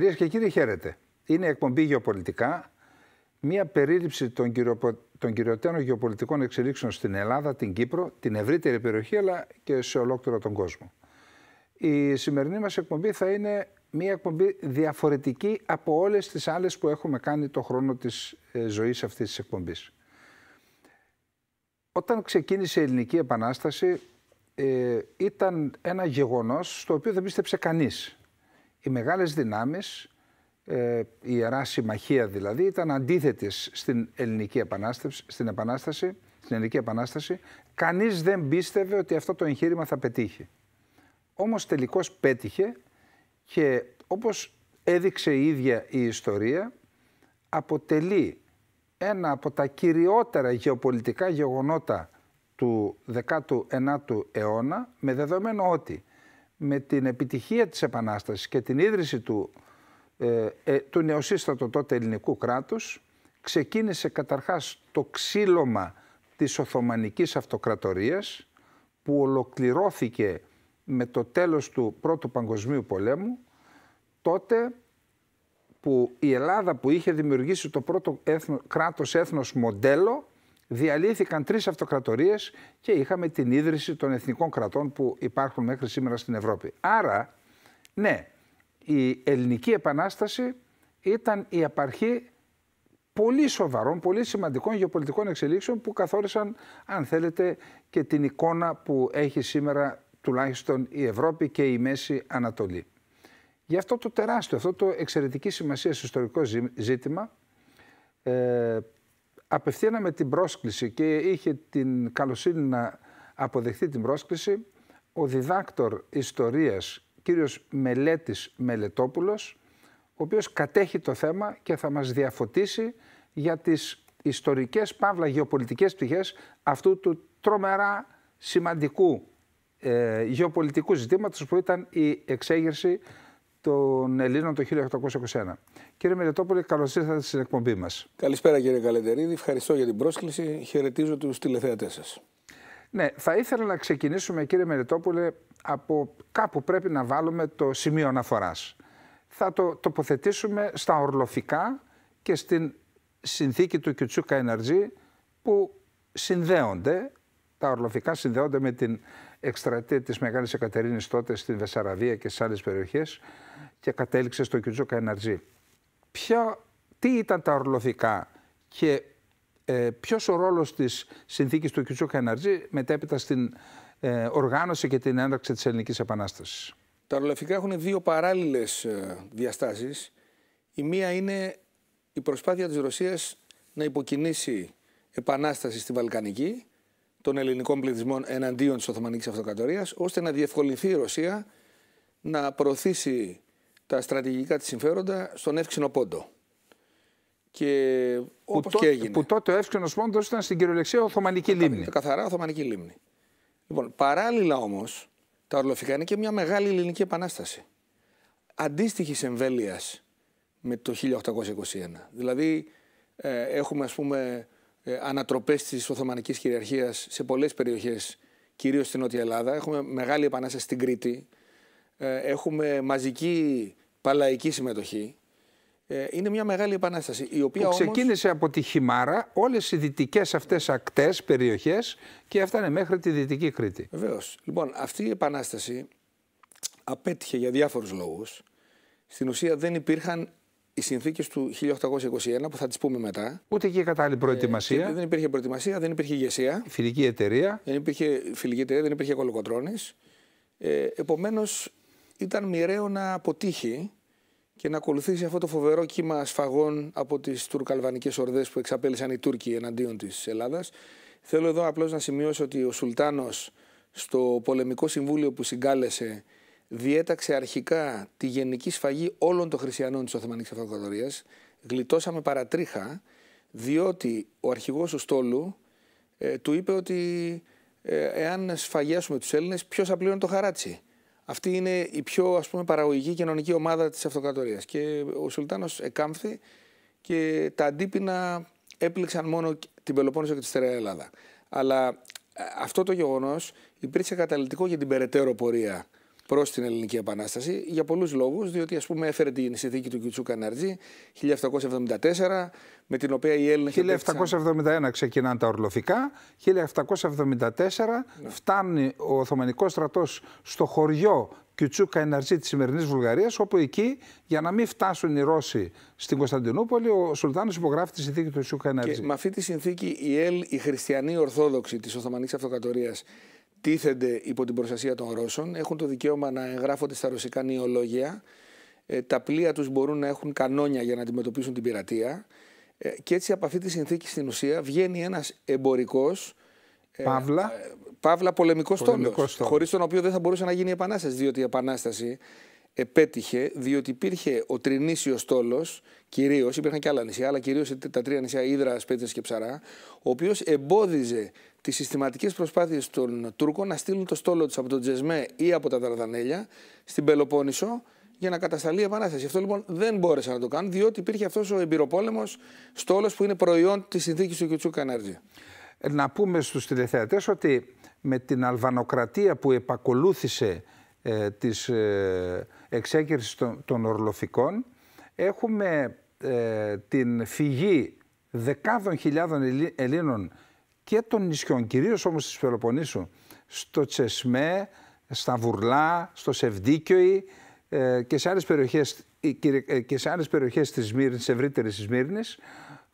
Κυρίες και κύριοι, χαίρετε. Είναι εκπομπή Γεωπολιτικά, μια περίληψη των, κυριο... γεωπολιτικών εξελίξεων στην Ελλάδα, την Κύπρο, την ευρύτερη περιοχή, αλλά και σε ολόκληρο τον κόσμο. Η σημερινή μας εκπομπή θα είναι μια εκπομπή διαφορετική από όλες τις άλλες που έχουμε κάνει το χρόνο της ε, ζωής αυτής της εκπομπής. Όταν ξεκίνησε η Ελληνική Επανάσταση, ε, ήταν ένα γεγονός στο οποίο δεν πίστεψε κανείς οι μεγάλες δυνάμεις, ε, η Ιερά Συμμαχία δηλαδή, ήταν αντίθετες στην Ελληνική Επανάσταση, στην, επανάσταση, στην Ελληνική Επανάσταση. Κανείς δεν πίστευε ότι αυτό το εγχείρημα θα πετύχει. Όμως τελικώς πέτυχε και όπως έδειξε η ίδια η ιστορία, αποτελεί ένα από τα κυριότερα γεωπολιτικά γεγονότα του 19ου αιώνα, με δεδομένο ότι με την επιτυχία της Επανάστασης και την ίδρυση του, ε, ε του νεοσύστατο τότε ελληνικού κράτους ξεκίνησε καταρχάς το ξύλωμα της Οθωμανικής Αυτοκρατορίας που ολοκληρώθηκε με το τέλος του Πρώτου Παγκοσμίου Πολέμου τότε που η Ελλάδα που είχε δημιουργήσει το πρώτο έθνο, κράτος έθνος μοντέλο διαλύθηκαν τρεις αυτοκρατορίες και είχαμε την ίδρυση των εθνικών κρατών που υπάρχουν μέχρι σήμερα στην Ευρώπη. Άρα, ναι, η ελληνική επανάσταση ήταν η απαρχή πολύ σοβαρών, πολύ σημαντικών γεωπολιτικών εξελίξεων που καθόρισαν, αν θέλετε, και την εικόνα που έχει σήμερα τουλάχιστον η Ευρώπη και η Μέση Ανατολή. Γι' αυτό το τεράστιο, αυτό το εξαιρετική σημασία ιστορικό ζήτημα, ε, απευθύναμε την πρόσκληση και είχε την καλοσύνη να αποδεχθεί την πρόσκληση ο διδάκτορ ιστορίας κύριος Μελέτης Μελετόπουλος, ο οποίος κατέχει το θέμα και θα μας διαφωτίσει για τις ιστορικές παύλα γεωπολιτικές πτυχές αυτού του τρομερά σημαντικού ε, γεωπολιτικού ζητήματος που ήταν η εξέγερση των Ελλήνων το 1821. Κύριε Μελετόπολη, καλώς ήρθατε στην εκπομπή μας. Καλησπέρα, κύριε Καλετερίδη. Ευχαριστώ για την πρόσκληση. Χαιρετίζω τους τηλεθεατές σας. Ναι, θα ήθελα να ξεκινήσουμε, κύριε Μελετόπουλε, από κάπου πρέπει να βάλουμε το σημείο αναφοράς. Θα το τοποθετήσουμε στα ορλοφικά και στην συνθήκη του Κιουτσούκα Εναρτζή που συνδέονται, τα ορλοφικά συνδέονται με την εκστρατεία της Μεγάλης Εκατερίνης τότε στην Βεσσαραβία και σε άλλες περιοχές και κατέληξε στο Κιουτζούκα Εναρτζή. Ποια, τι ήταν τα ορλοφικά και ε, ποιος ο ρόλος της συνθήκης του Κιουτσούκα Εναρτζή μετέπειτα στην ε, οργάνωση και την έναρξη της Ελληνικής Επανάστασης. Τα ορλοφικά έχουν δύο παράλληλες ε, διαστάσεις. Η μία είναι η προσπάθεια της Ρωσίας να υποκινήσει επανάσταση στη Βαλκανική των ελληνικών πληθυσμών εναντίον της Οθωμανικής Αυτοκρατορίας, ώστε να διευκολυνθεί η Ρωσία να προωθήσει τα στρατηγικά της συμφέροντα στον εύξηνο πόντο. Και Που τότε ο εύξηνος πόντος ήταν στην κυριολεξία Οθωμανική λίμνη. Καθαρά Οθωμανική λίμνη. Λοιπόν, παράλληλα όμως, τα Ορλοφικά είναι και μια μεγάλη ελληνική επανάσταση. Αντίστοιχης εμβέλειας με το 1821. Δηλαδή, ε, έχουμε ας πούμε ε, ανατροπές της Οθωμανικής κυριαρχίας σε πολλές περιοχές, κυρίως στην Νότια Ελλάδα. Έχουμε μεγάλη επανάσταση στην Κρήτη, ε, έχουμε μαζική παλαϊκή συμμετοχή. Ε, είναι μια μεγάλη επανάσταση. Η οποία που ξεκίνησε από τη Χιμάρα, όλες οι δυτικές αυτές ακτές, περιοχές και έφτανε μέχρι τη Δυτική Κρήτη. Βεβαίως. Λοιπόν, αυτή η επανάσταση απέτυχε για διάφορους λόγους. Στην ουσία δεν υπήρχαν οι συνθήκες του 1821 που θα τις πούμε μετά. Ούτε και η κατάλληλη ε, προετοιμασία. Ε, δεν υπήρχε προετοιμασία, δεν υπήρχε ηγεσία. φιλική εταιρεία. Δεν υπήρχε φιλική εταιρεία, δεν υπήρχε κολοκοτρόνη. Ε, Επομένως, ήταν μοιραίο να αποτύχει και να ακολουθήσει αυτό το φοβερό κύμα σφαγών από τις τουρκαλβανικές ορδές που εξαπέλυσαν οι Τούρκοι εναντίον της Ελλάδας. Θέλω εδώ απλώς να σημειώσω ότι ο Σουλτάνος στο πολεμικό συμβούλιο που συγκάλεσε διέταξε αρχικά τη γενική σφαγή όλων των χριστιανών της Οθωμανικής Αυτοκρατορίας. Γλιτώσαμε παρατρίχα, διότι ο αρχηγός του στόλου ε, του είπε ότι ε, εάν σφαγιάσουμε τους Έλληνες, ποιος θα πλήρωνε το χαράτσι. Αυτή είναι η πιο ας πούμε, παραγωγική κοινωνική ομάδα της αυτοκρατορίας. Και ο Σουλτάνος εκάμφθη και τα αντίπεινα έπληξαν μόνο την Πελοπόννησο και τη Στερεά Ελλάδα. Αλλά ε, αυτό το γεγονός υπήρξε καταλητικό για την περαιτέρω πορεία προς την Ελληνική Επανάσταση για πολλούς λόγους, διότι ας πούμε έφερε την συνθήκη του Κιουτσού Καναρτζή 1774, με την οποία η Έλληνε. 1771 ξεκινάνε τα ορλοφικά, 1774 φτάνει ο Οθωμανικός στρατός στο χωριό Κιουτσού Καϊναρτζή της σημερινής Βουλγαρίας, όπου εκεί για να μην φτάσουν οι Ρώσοι στην Κωνσταντινούπολη, ο Σουλτάνος υπογράφει τη συνθήκη του Κιουτσού Καϊναρτζή. με αυτή τη συνθήκη οι, οι χριστιανοί Ορθόδοξοι της Οθωμανικής Αυτοκρατορίας τίθενται υπό την προστασία των Ρώσων, έχουν το δικαίωμα να εγγράφονται στα ρωσικά νεολόγια, ε, τα πλοία τους μπορούν να έχουν κανόνια για να αντιμετωπίσουν την πειρατεία ε, και έτσι από αυτή τη συνθήκη στην ουσία βγαίνει ένας εμπορικός ε, Παύλα, παύλα πολεμικός, πολεμικός τόνος, χωρίς τον οποίο δεν θα μπορούσε να γίνει η Επανάσταση, διότι η Επανάσταση επέτυχε διότι υπήρχε ο Τρινήσιος στόλος, κυρίως, υπήρχαν και άλλα νησιά, αλλά κυρίως τα τρία νησιά Ήδρας, Σπέτσε και Ψαρά, ο οποίος εμπόδιζε τις συστηματικές προσπάθειες των Τούρκων να στείλουν το στόλο τους από τον Τζεσμέ ή από τα Δαρδανέλια στην Πελοπόννησο για να κατασταλεί η επανάσταση. Αυτό λοιπόν δεν μπόρεσαν να το κάνουν, διότι υπήρχε αυτός ο εμπειροπόλεμος στόλος που είναι προϊόν της συνθήκης του Κιουτσού Κανάρτζη. Ε, να πούμε στους τηλεθεατές ότι με την αλβανοκρατία που επακολούθησε ε, της ε, εξέγερσης των, των ορλοφικών έχουμε ε, την φυγή δεκάδων χιλιάδων Ελλήνων και των νησιών, κυρίως όμως της Πελοποννήσου, στο Τσεσμέ, στα Βουρλά, στο Σεβδίκιοι ε, και σε άλλες περιοχές, ε, ε, και σε άλλες περιοχές της Σμύρνης, ευρύτερης της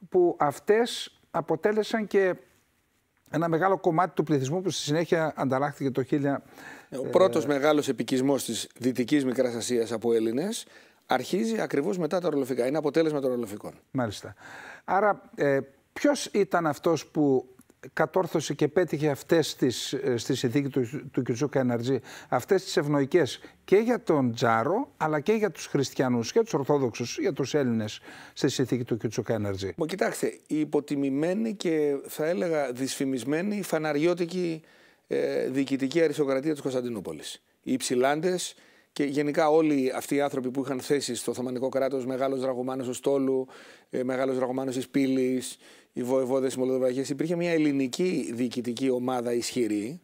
που αυτές αποτέλεσαν και ένα μεγάλο κομμάτι του πληθυσμού που στη συνέχεια ανταλλάχθηκε το 1000. Ο πρώτος ε... μεγάλος επικισμός της Δυτικής Μικράς Ασίας από Έλληνες αρχίζει ακριβώς μετά τα ορολοφικά. Είναι αποτέλεσμα των ορολοφικών. Μάλιστα. Άρα ποιος ήταν αυτός που κατόρθωσε και πέτυχε αυτές τις, ε, στη συνθήκη του, του Κιουτσούκα Εναρτζή, αυτές τις ευνοϊκές και για τον Τζάρο, αλλά και για τους χριστιανούς και τους Ορθόδοξους, για τους Έλληνες στη συνθήκη του Κιουτσούκα Εναρτζή. κοιτάξτε, η υποτιμημένη και θα έλεγα δυσφημισμένη φαναριώτικη ε, διοικητική αριστοκρατία της Κωνσταντινούπολης. Οι υψηλάντες, και γενικά όλοι αυτοί οι άνθρωποι που είχαν θέσει στο Οθωμανικό κράτος, Μεγάλος ο Στόλου, ε, Μεγάλος δραγωμάνος της Πύλης, οι βοηβόδε, τη Μολδοβαγία, υπήρχε μια ελληνική διοικητική ομάδα ισχυρή,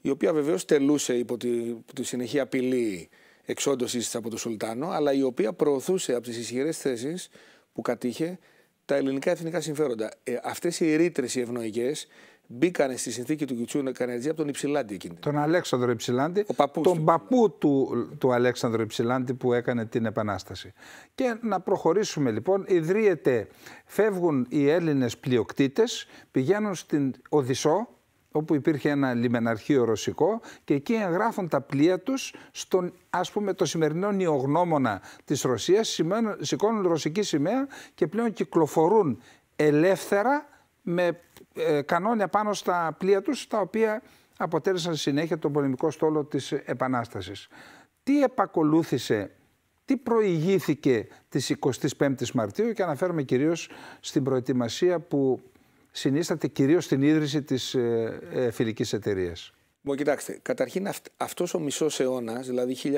η οποία βεβαίως τελούσε υπό τη, τη συνεχή απειλή εξόντωση από τον Σουλτάνο, αλλά η οποία προωθούσε από τις ισχυρές θέσεις που κατήχε τα ελληνικά εθνικά συμφέροντα. Ε, Αυτές οι ρήτρες οι ευνοϊκές μπήκανε στη συνθήκη του Κιουτσού Κανατζή από τον Υψηλάντη εκείνη. Τον Αλέξανδρο Υψηλάντη, τον παππού του, του Αλέξανδρο Υψηλάντη που έκανε την Επανάσταση. Και να προχωρήσουμε λοιπόν, ιδρύεται, φεύγουν οι Έλληνες πλειοκτήτες, πηγαίνουν στην Οδυσσό, όπου υπήρχε ένα λιμεναρχείο ρωσικό και εκεί εγγράφουν τα πλοία τους στον ας πούμε το σημερινό νιογνώμονα της Ρωσίας, σηκώνουν ρωσική σημαία και πλέον κυκλοφορούν ελεύθερα με ε, κανόνια πάνω στα πλοία τους, τα οποία αποτέλεσαν συνέχεια τον πολεμικό στόλο της Επανάστασης. Τι επακολούθησε, τι προηγήθηκε της 25ης Μαρτίου και αναφέρομαι κυρίως στην προετοιμασία που συνίσταται κυρίως στην ίδρυση της ε, ε, φιλικής εταιρείας. κοιτάξτε, καταρχήν αυτός ο μισός αιώνας, δηλαδή 1770-1821,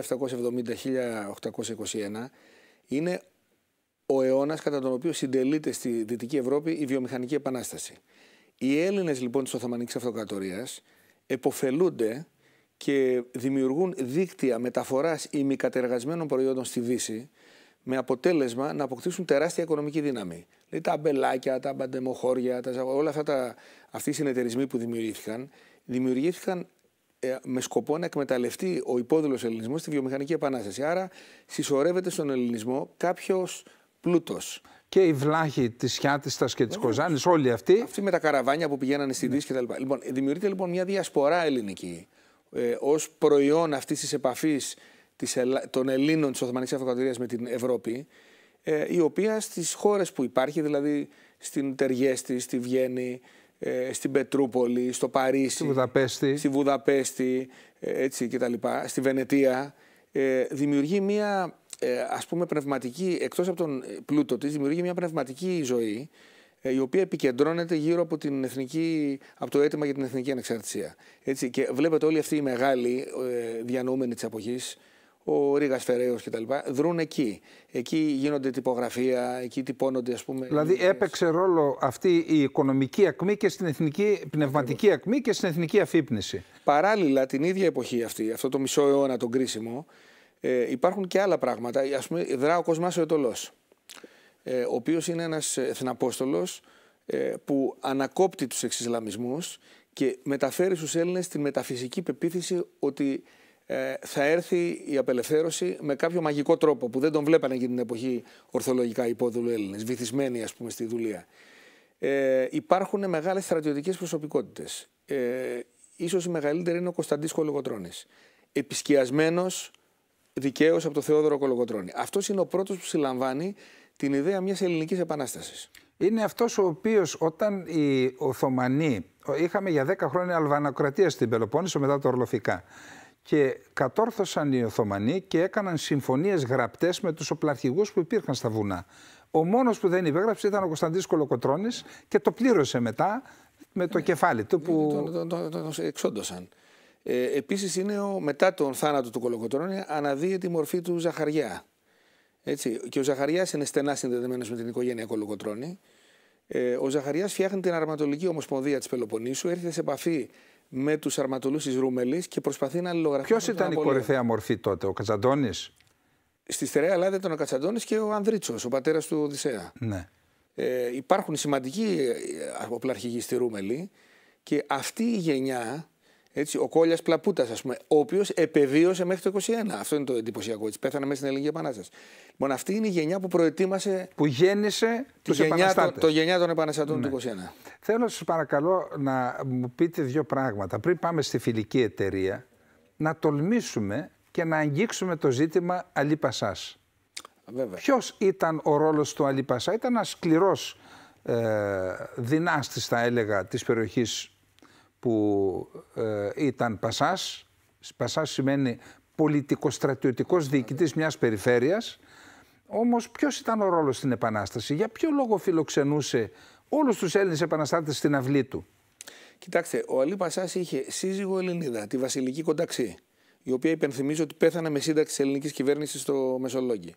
είναι ο αιώνας κατά τον οποίο συντελείται στη Δυτική Ευρώπη η βιομηχανική επανάσταση. Οι Έλληνες λοιπόν τη Οθωμανική Αυτοκρατορίας εποφελούνται και δημιουργούν δίκτυα μεταφοράς ημικατεργασμένων προϊόντων στη Δύση με αποτέλεσμα να αποκτήσουν τεράστια οικονομική δύναμη. Δηλαδή τα μπελάκια, τα μπαντεμοχώρια, όλα αυτά τα, αυτοί οι συνεταιρισμοί που δημιουργήθηκαν, δημιουργήθηκαν ε, με σκοπό να εκμεταλλευτεί ο υπόδηλος ελληνισμός στη βιομηχανική επανάσταση. Άρα συσσωρεύεται στον ελληνισμό κάποιος πλούτος και οι βλάχοι τη Χιάτιστα και της Κοζάνης, όλοι αυτοί. Αυτοί με τα καραβάνια που πηγαίνανε στη Δύση ναι. κτλ. Λοιπόν, δημιουργείται λοιπόν μια διασπορά ελληνική ε, ως προϊόν αυτής της επαφής των Ελλήνων της Οθωμανικής Αυτοκρατορίας με την Ευρώπη, ε, η οποία στις χώρες που υπάρχει, δηλαδή στην Τεργέστη, στη Βιέννη, ε, στην Πετρούπολη, στο Παρίσι, στη Βουδαπέστη, στη Βουδαπέστη ε, έτσι, και τα λοιπά, στη Βενετία, ε, δημιουργεί μια ε, ας πούμε πνευματική, εκτός από τον ε, πλούτο της, δημιουργεί μια πνευματική ζωή ε, η οποία επικεντρώνεται γύρω από, την εθνική, από το αίτημα για την εθνική ανεξαρτησία. Έτσι, και βλέπετε όλοι αυτοί οι μεγάλοι ε, διανοούμενοι της αποχής, ο Ρίγας Φεραίος κτλ. δρούν εκεί. Εκεί γίνονται τυπογραφία, εκεί τυπώνονται ας πούμε... Δηλαδή έπαιξε ρόλο αυτή η οικονομική ακμή και στην εθνική πνευματική ακμή και στην εθνική αφύπνιση. Παράλληλα την ίδια εποχή αυτή, αυτό το μισό αιώνα τον κρίσιμο, ε, υπάρχουν και άλλα πράγματα. Ε, ας πούμε, δρά ο Κοσμά ο Ετωλό, ε, ο οποίος είναι ένας εθναπόστολος ε, που ανακόπτει τους εξισλαμισμούς και μεταφέρει στους Έλληνες την μεταφυσική πεποίθηση ότι ε, θα έρθει η απελευθέρωση με κάποιο μαγικό τρόπο που δεν τον βλέπανε εκείνη την εποχή ορθολογικά υπόδουλοι Έλληνες, βυθισμένοι ας πούμε στη δουλεία. Ε, υπάρχουν μεγάλες στρατιωτικές προσωπικότητες. Ε, ίσως η μεγαλύτερη είναι ο Κωνσταντής Κολογοτρώνης. Επισκιασμένος, δικαίως από τον Θεόδωρο Κολοκοτρώνη. Αυτός είναι ο πρώτος που συλλαμβάνει την ιδέα μιας ελληνικής επανάστασης. Είναι αυτός ο οποίος όταν οι Οθωμανοί. Είχαμε για 10 χρόνια αλβανοκρατία στην Πελοπόννησο μετά το Ορλοφικά. Και κατόρθωσαν οι Οθωμανοί και έκαναν συμφωνίες γραπτές με τους οπλαρχηγούς που υπήρχαν στα βουνά. Ο μόνος που δεν υπέγραψε ήταν ο Κωνσταντή Κολοκοτρόνη και το πλήρωσε μετά με το κεφάλι του. Που... Ε, τον εξόντωσαν. Ε, επίσης είναι ο, μετά τον θάνατο του Κολοκοτρώνη αναδύεται η μορφή του Ζαχαριά. Έτσι. Και ο Ζαχαριάς είναι στενά συνδεδεμένος με την οικογένεια Κολοκοτρώνη. Ε, ο Ζαχαριάς φτιάχνει την αρματολική ομοσπονδία της Πελοποννήσου, έρχεται σε επαφή με τους αρματολούς της Ρούμελης και προσπαθεί να αλληλογραφεί. Ποιος ήταν η κορυφαία μορφή τότε, ο Κατσαντώνης. Στη στερεά Ελλάδα ήταν ο Κατσαντώνης και ο Ανδρίτσος, ο πατέρας του Οδυσσέα. Ναι. Ε, υπάρχουν σημαντικοί ε, ε, οπλαρχηγοί στη Ρούμελη και αυτή η γενιά έτσι, ο Κόλλια Πλαπούτας, ας πούμε, ο οποίος επεβίωσε μέχρι το 21. Αυτό είναι το εντυπωσιακό. πέθανε μέσα στην Ελληνική Επανάσταση. Μόνο λοιπόν, αυτή είναι η γενιά που προετοίμασε. που γέννησε τους γενιά, το, το γενιά των Επαναστατών ναι. του 21. Θέλω σας παρακαλώ να μου πείτε δύο πράγματα. Πριν πάμε στη φιλική εταιρεία, να τολμήσουμε και να αγγίξουμε το ζήτημα Αλή Πασά. Ποιος ήταν ο ρόλος του Αλή Πασά, ήταν ένας σκληρός ε, δυνάστης, θα έλεγα, της περιοχής που ε, ήταν Πασάς. Πασάς σημαίνει πολιτικοστρατιωτικός διοικητής μιας περιφέρειας. Όμως ποιος ήταν ο ρόλος στην Επανάσταση, για ποιο λόγο φιλοξενούσε όλους τους Έλληνες επαναστάτες στην αυλή του. Κοιτάξτε, ο Αλή Πασάς είχε σύζυγο Ελληνίδα, τη Βασιλική Κονταξή, η οποία υπενθυμίζω ότι πέθανε με σύνταξη τη ελληνικής κυβέρνησης στο Μεσολόγγι.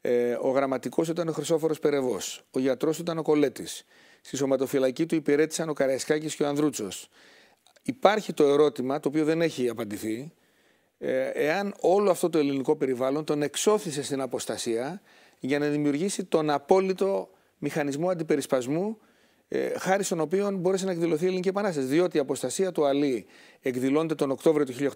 Ε, ο γραμματικός ήταν ο Χρυσόφορος Περεβός. Ο γιατρός ήταν ο Κολέτης. Στη σωματοφυλακή του υπηρέτησαν ο Καραϊσκάκης και ο Ανδρούτσος. Υπάρχει το ερώτημα, το οποίο δεν έχει απαντηθεί, ε, εάν όλο αυτό το ελληνικό περιβάλλον τον εξώθησε στην αποστασία για να δημιουργήσει τον απόλυτο μηχανισμό αντιπερισπασμού ε, χάρη στον οποίο μπόρεσε να εκδηλωθεί η Ελληνική Επανάσταση. Διότι η αποστασία του Αλή εκδηλώνεται τον Οκτώβριο του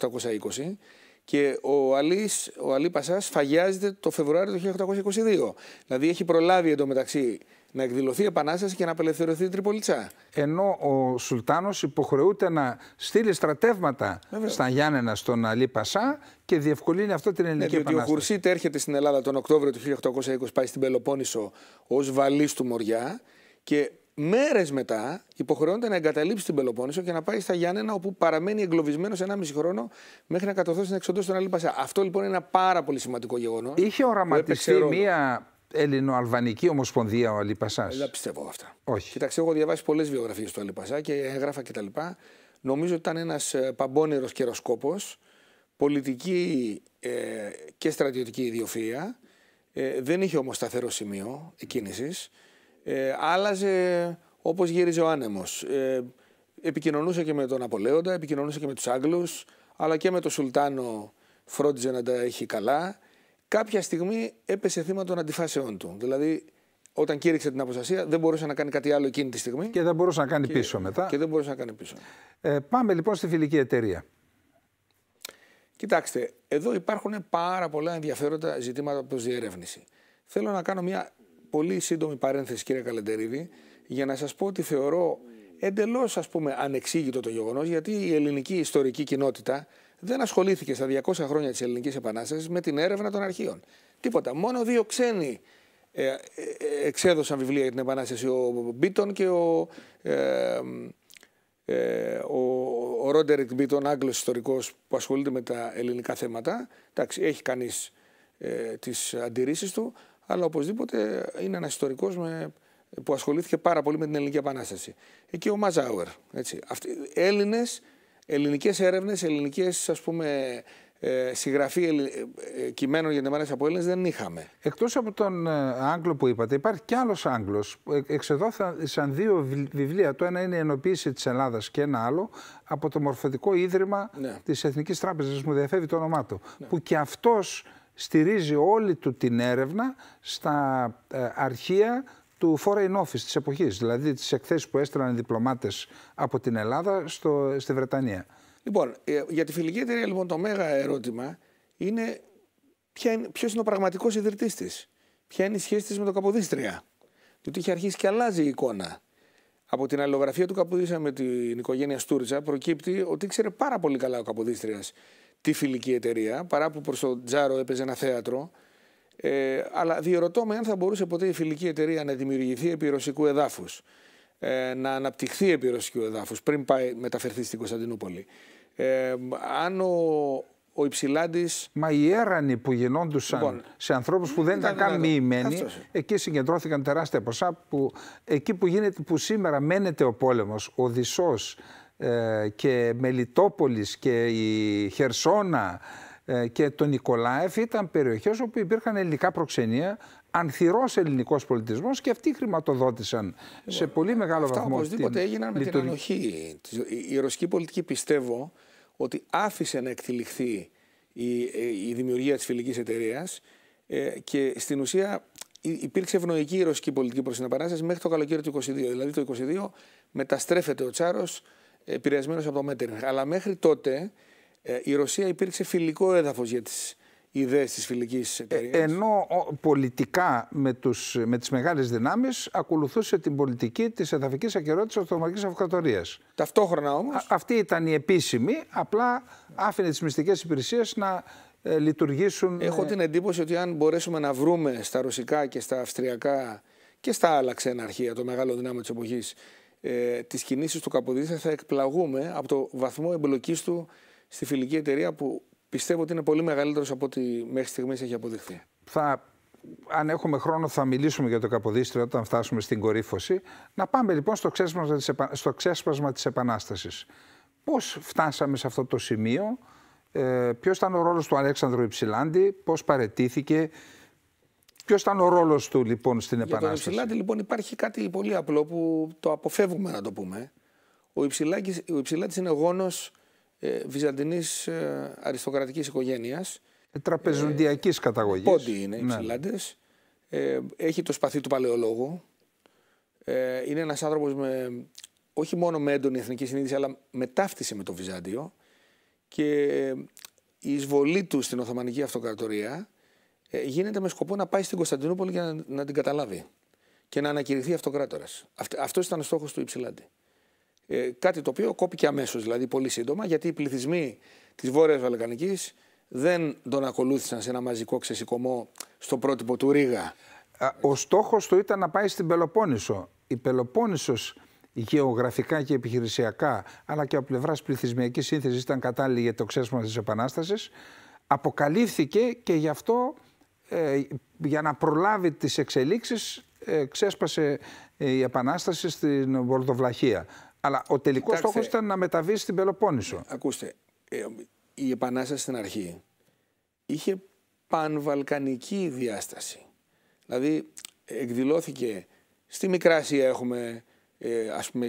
1820 και ο Αλής, ο Αλής Πασάς φαγιάζεται το Φεβρουάριο του 1822. Δηλαδή έχει προλάβει εντωμεταξύ να εκδηλωθεί η επανάσταση και να απελευθερωθεί η Τριπολιτσά. Ενώ ο Σουλτάνος υποχρεούται να στείλει στρατεύματα στα Γιάννενα στον Αλή Πασά και διευκολύνει αυτό την ελληνική ναι, επανάσταση. Ο Χουρσίτ έρχεται στην Ελλάδα τον Οκτώβριο του 1820, πάει στην Πελοπόννησο ως βαλής του Μοριά και μέρες μετά υποχρεώνεται να εγκαταλείψει την Πελοπόννησο και να πάει στα Γιάννενα, όπου παραμένει εγκλωβισμένος 1,5 χρόνο μέχρι να κατορθώσει να εξοντώσει τον Αλή Πασά. Αυτό λοιπόν είναι ένα πάρα πολύ σημαντικό γεγονός. Είχε οραματιστεί μία Έλληνο-Αλβανική Ομοσπονδία ο Αλίπασα. Ε, δεν πιστεύω αυτά. Όχι. Κοιτάξτε, εγώ διαβάσει πολλές βιογραφίες του Αλίπασα και έγραφα κτλ. Νομίζω ότι ήταν ένας ε, παμπώνερο καιροσκόπος, πολιτική ε, και στρατιωτική ιδιοφυα. δεν είχε όμως σταθερό σημείο εκκίνησης. Ε, άλλαζε όπως γύριζε ο άνεμος. Ε, επικοινωνούσε και με τον Απολέοντα, επικοινωνούσε και με τους Άγγλους, αλλά και με τον Σουλτάνο φρόντιζε να τα έχει καλά κάποια στιγμή έπεσε θύμα των αντιφάσεών του. Δηλαδή, όταν κήρυξε την αποστασία, δεν μπορούσε να κάνει κάτι άλλο εκείνη τη στιγμή. Και δεν μπορούσε να κάνει πίσω μετά. Και δεν μπορούσε να κάνει πίσω. Ε, πάμε λοιπόν στη φιλική εταιρεία. Κοιτάξτε, εδώ υπάρχουν πάρα πολλά ενδιαφέροντα ζητήματα προς διερεύνηση. Θέλω να κάνω μια πολύ σύντομη παρένθεση, κύριε Καλεντερίδη, για να σας πω ότι θεωρώ εντελώς ας πούμε ανεξήγητο το γεγονός, γιατί η ελληνική ιστορική κοινότητα δεν ασχολήθηκε στα 200 χρόνια της Ελληνικής Επανάστασης με την έρευνα των αρχείων. Τίποτα. Μόνο δύο ξένοι ε, ε, εξέδωσαν βιβλία για την Επανάσταση. Ο Μπίτον και ο, ε, ε ο, ο Ρόντερικ Μπίτον, Άγγλος ιστορικός που ασχολείται με τα ελληνικά θέματα. Εντάξει, έχει κανείς ε, τις αντιρρήσεις του, αλλά οπωσδήποτε είναι ένας ιστορικός με, που ασχολήθηκε πάρα πολύ με την Ελληνική Επανάσταση. Εκεί ο Μαζάουερ. Έτσι ελληνικές έρευνες, ελληνικές ας πούμε ε, συγγραφή ε, ε, κειμένων από Έλληνες δεν είχαμε. Εκτός από τον ε, Άγγλο που είπατε, υπάρχει κι άλλος Άγγλος. Ε, εξεδόθησαν δύο βιβλία. Το ένα είναι η Ενοποίηση της Ελλάδας και ένα άλλο από το Μορφωτικό Ίδρυμα ναι. της Εθνικής Τράπεζας, μου διαφεύγει το όνομά του, ναι. που και αυτός στηρίζει όλη του την έρευνα στα ε, αρχεία του Foreign Office της εποχής, δηλαδή τις εκθέσεις που έστειλαν οι διπλωμάτες από την Ελλάδα στο, στη Βρετανία. Λοιπόν, ε, για τη φιλική εταιρεία λοιπόν το μέγα ερώτημα είναι ποιος είναι, ο πραγματικός ιδρυτής της. Ποια είναι η σχέση της με τον Καποδίστρια. Διότι είχε αρχίσει και αλλάζει η εικόνα. Από την αλληλογραφία του Καποδίστρια με την οικογένεια Στούρτσα προκύπτει ότι ήξερε πάρα πολύ καλά ο Καποδίστριας τη φιλική εταιρεία, παρά που προς τον Τζάρο έπαιζε ένα θέατρο, ε, αλλά διερωτώ με αν θα μπορούσε ποτέ η φιλική εταιρεία να δημιουργηθεί επί ρωσικού εδάφους, ε, να αναπτυχθεί επί ρωσικού εδάφους πριν πάει, μεταφερθεί στην Κωνσταντινούπολη. Ε, αν ο, ο Μα οι έρανοι που γινόντουσαν λοιπόν, σε ανθρώπους που δεν ήταν καν μοιημένοι, εκεί συγκεντρώθηκαν τεράστια ποσά που εκεί που, γίνεται, που σήμερα μένεται ο πόλεμος, ο Δυσό ε, και Μελιτόπολης και η Χερσόνα ε, και το Νικολάεφ ήταν περιοχές όπου υπήρχαν ελληνικά προξενία, ανθυρός ελληνικός πολιτισμός και αυτοί χρηματοδότησαν σε λοιπόν, πολύ μεγάλο Αυτά, βαθμό. Αυτά οπωσδήποτε έγιναν με την ανοχή. Η ρωσική πολιτική πιστεύω ότι άφησε να εκτυλιχθεί η, ε, η δημιουργία της φιλικής εταιρείας ε, και στην ουσία υπήρξε ευνοϊκή η ρωσική πολιτική προς την επανάσταση μέχρι το καλοκαίρι του 2022. Δηλαδή το 22 μεταστρέφεται ο Τσάρος επηρεασμένος από το Μέτερνιχ. Αλλά μέχρι τότε ε, η Ρωσία υπήρξε φιλικό έδαφος για τις ιδέες της φιλικής ε, εταιρείας. ενώ πολιτικά με, τους, με τις μεγάλες δυνάμεις ακολουθούσε την πολιτική της εδαφικής ακερότητας της Αυτοκρατορίας. Ταυτόχρονα όμως. αυτή ήταν η επίσημη, απλά άφηνε τις μυστικές υπηρεσίες να ε, λειτουργήσουν. Έχω την εντύπωση ότι αν μπορέσουμε να βρούμε στα ρωσικά και στα αυστριακά και στα άλλα ξένα αρχεία, το μεγάλο δυνάμιο της εποχής, ε, τις του Καποδίστρια θα εκπλαγούμε από το βαθμό εμπλοκής του στη φιλική εταιρεία που πιστεύω ότι είναι πολύ μεγαλύτερος από ό,τι μέχρι στιγμής έχει αποδειχθεί. Θα, αν έχουμε χρόνο, θα μιλήσουμε για το Καποδίστρια όταν φτάσουμε στην κορύφωση. Να πάμε λοιπόν στο ξέσπασμα της επανάσταση. Πώ Επανάστασης. Πώς φτάσαμε σε αυτό το σημείο, ε, ποιος ήταν ο ρόλος του Αλέξανδρου Υψηλάντη, πώς παρετήθηκε, Ποιος ήταν ο ρόλος του λοιπόν στην Επανάσταση. Για τον λοιπόν υπάρχει κάτι πολύ απλό που το αποφεύγουμε να το πούμε. Ο Υψηλάκης, ο είναι γόνος ε, βυζαντινής ε, αριστοκρατικής οικογένειας. Ε, τραπεζοντιακής ε, καταγωγής. Πόντι είναι οι ναι, Ψηλάντες. Ναι. Ε, έχει το σπαθί του παλαιολόγου. Ε, είναι ένας άνθρωπος με, όχι μόνο με έντονη εθνική συνείδηση, αλλά με ταύτιση με το Βυζάντιο. Και η εισβολή του στην Οθωμανική Αυτοκρατορία γίνεται με σκοπό να πάει στην Κωνσταντινούπολη για να, την καταλάβει και να ανακηρυχθεί αυτοκράτορας. Αυτός ήταν ο στόχος του Υψηλάντη. Ε, κάτι το οποίο κόπηκε αμέσως, δηλαδή πολύ σύντομα, γιατί οι πληθυσμοί της Βόρειας Βαλκανικής δεν τον ακολούθησαν σε ένα μαζικό ξεσηκωμό στο πρότυπο του Ρίγα. Ο στόχος του ήταν να πάει στην Πελοπόννησο. Η Πελοπόννησος γεωγραφικά και επιχειρησιακά, αλλά και από πλευράς πληθυσμιακής σύνθεσης ήταν κατάλληλη για το ξέσπασμα της Επανάστασης. Αποκαλύφθηκε και γι' αυτό ε, για να προλάβει τις εξελίξεις ε, ξέσπασε η Επανάσταση στην Βορδοβλαχία. Αλλά ο τελικός στόχος ήταν να μεταβείς στην Πελοπόννησο. Ναι, ακούστε, ε, η επανάσταση στην αρχή είχε πανβαλκανική διάσταση. Δηλαδή εκδηλώθηκε στη Μικρά έχουμε ε, ας πούμε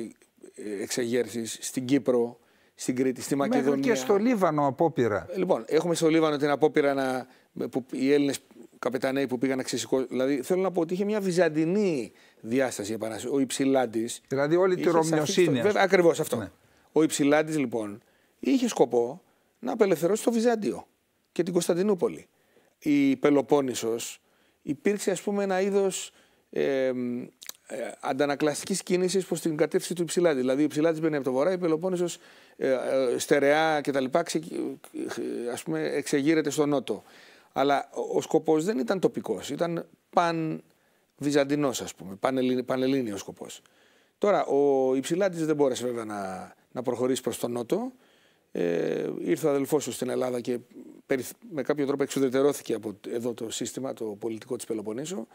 ε, εξεγέρσεις, στην Κύπρο, στην Κρήτη, στη Μακεδονία. Μέχρι και στο Λίβανο απόπειρα. Λοιπόν, έχουμε στο Λίβανο την απόπειρα να, που οι Έλληνες. ...καπετανέοι που πήγαν να ξεσηκώσουν. Δηλαδή θέλω να πω ότι είχε μια βυζαντινή διάσταση η επανάσταση. Ο Υψηλάντης. Δηλαδή όλη τη ρομιοσύνη. Βέβαια, ακριβώς αυτό. Ναι. Ο Υψηλάντης λοιπόν είχε σκοπό να απελευθερώσει το Βυζάντιο και την Κωνσταντινούπολη. Η Πελοπόννησος υπήρξε ας πούμε ένα είδος ε, ε, αντανακλαστικής κίνησης προς την κατεύθυνση του Ιψηλάντη. Δηλαδή ο Ιψηλάντη μπαίνει από το βορρά, η Πελοπόννησος ε, ε, στερεά κτλ. Ξε, ε, ας πούμε εξεγείρεται στον νότο. Αλλά ο σκοπός δεν ήταν τοπικός, ήταν παν βυζαντινός, ας πούμε, πανελλήνιο σκοπός. Τώρα, ο Υψηλάτης δεν μπόρεσε βέβαια να, να προχωρήσει προς τον Νότο. Ε, ήρθε ο αδελφός του στην Ελλάδα και με κάποιο τρόπο εξουδετερώθηκε από εδώ το σύστημα, το πολιτικό της Πελοποννήσου.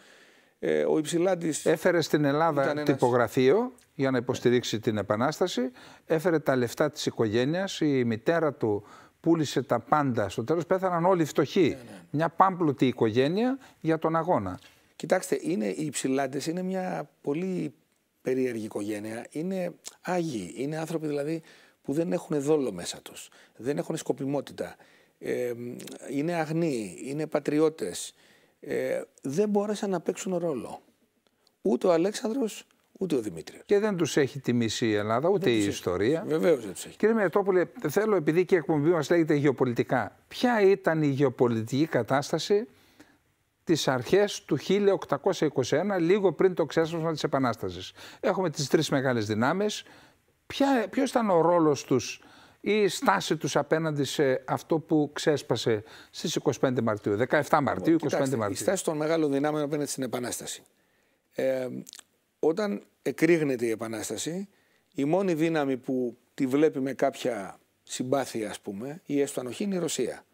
Ε, ο Υψηλάτης... Έφερε στην Ελλάδα ένας τυπογραφείο για να υποστηρίξει την Επανάσταση. Έφερε τα λεφτά της οικογένειας, Η μητέρα του πούλησε τα πάντα. Στο τέλος πέθαναν όλοι φτωχοί. Ναι, ναι. Μια πάμπλουτη οικογένεια για τον αγώνα. Κοιτάξτε, είναι, οι ψηλάτες είναι μια πολύ περίεργη οικογένεια. Είναι άγιοι. Είναι άνθρωποι δηλαδή που δεν έχουν δόλο μέσα τους. Δεν έχουν σκοπιμότητα. Ε, είναι αγνοί. Είναι πατριώτες. Ε, δεν μπόρεσαν να παίξουν ρόλο. Ούτε ο Αλέξανδρος ούτε ο Δημήτρη. Και δεν τους έχει τιμήσει η Ελλάδα, ούτε η ιστορία. Βεβαίως δεν τους έχει. Κύριε Μιατόπουλε, θέλω, επειδή και η εκπομπή μας λέγεται γεωπολιτικά, ποια ήταν η γεωπολιτική κατάσταση τις αρχές του 1821, λίγο πριν το ξέσπασμα της επανάστασης. Έχουμε τις τρεις μεγάλες δυνάμεις. Ποιος ήταν ο ρόλος τους ή η στάση τους απέναντι σε αυτό που ξέσπασε στις 25 Μαρτίου, 17 Μαρτίου, 25 Μαρτίου. Η στάση των μεγάλων δυνάμεων απέναντι στην Επανάσταση. Ε, όταν εκρήγνεται η Επανάσταση, η μόνη δύναμη που τη βλέπει με κάποια συμπάθεια, ας πούμε, ή έστω ανοχή, είναι η εστω ειναι η ρωσια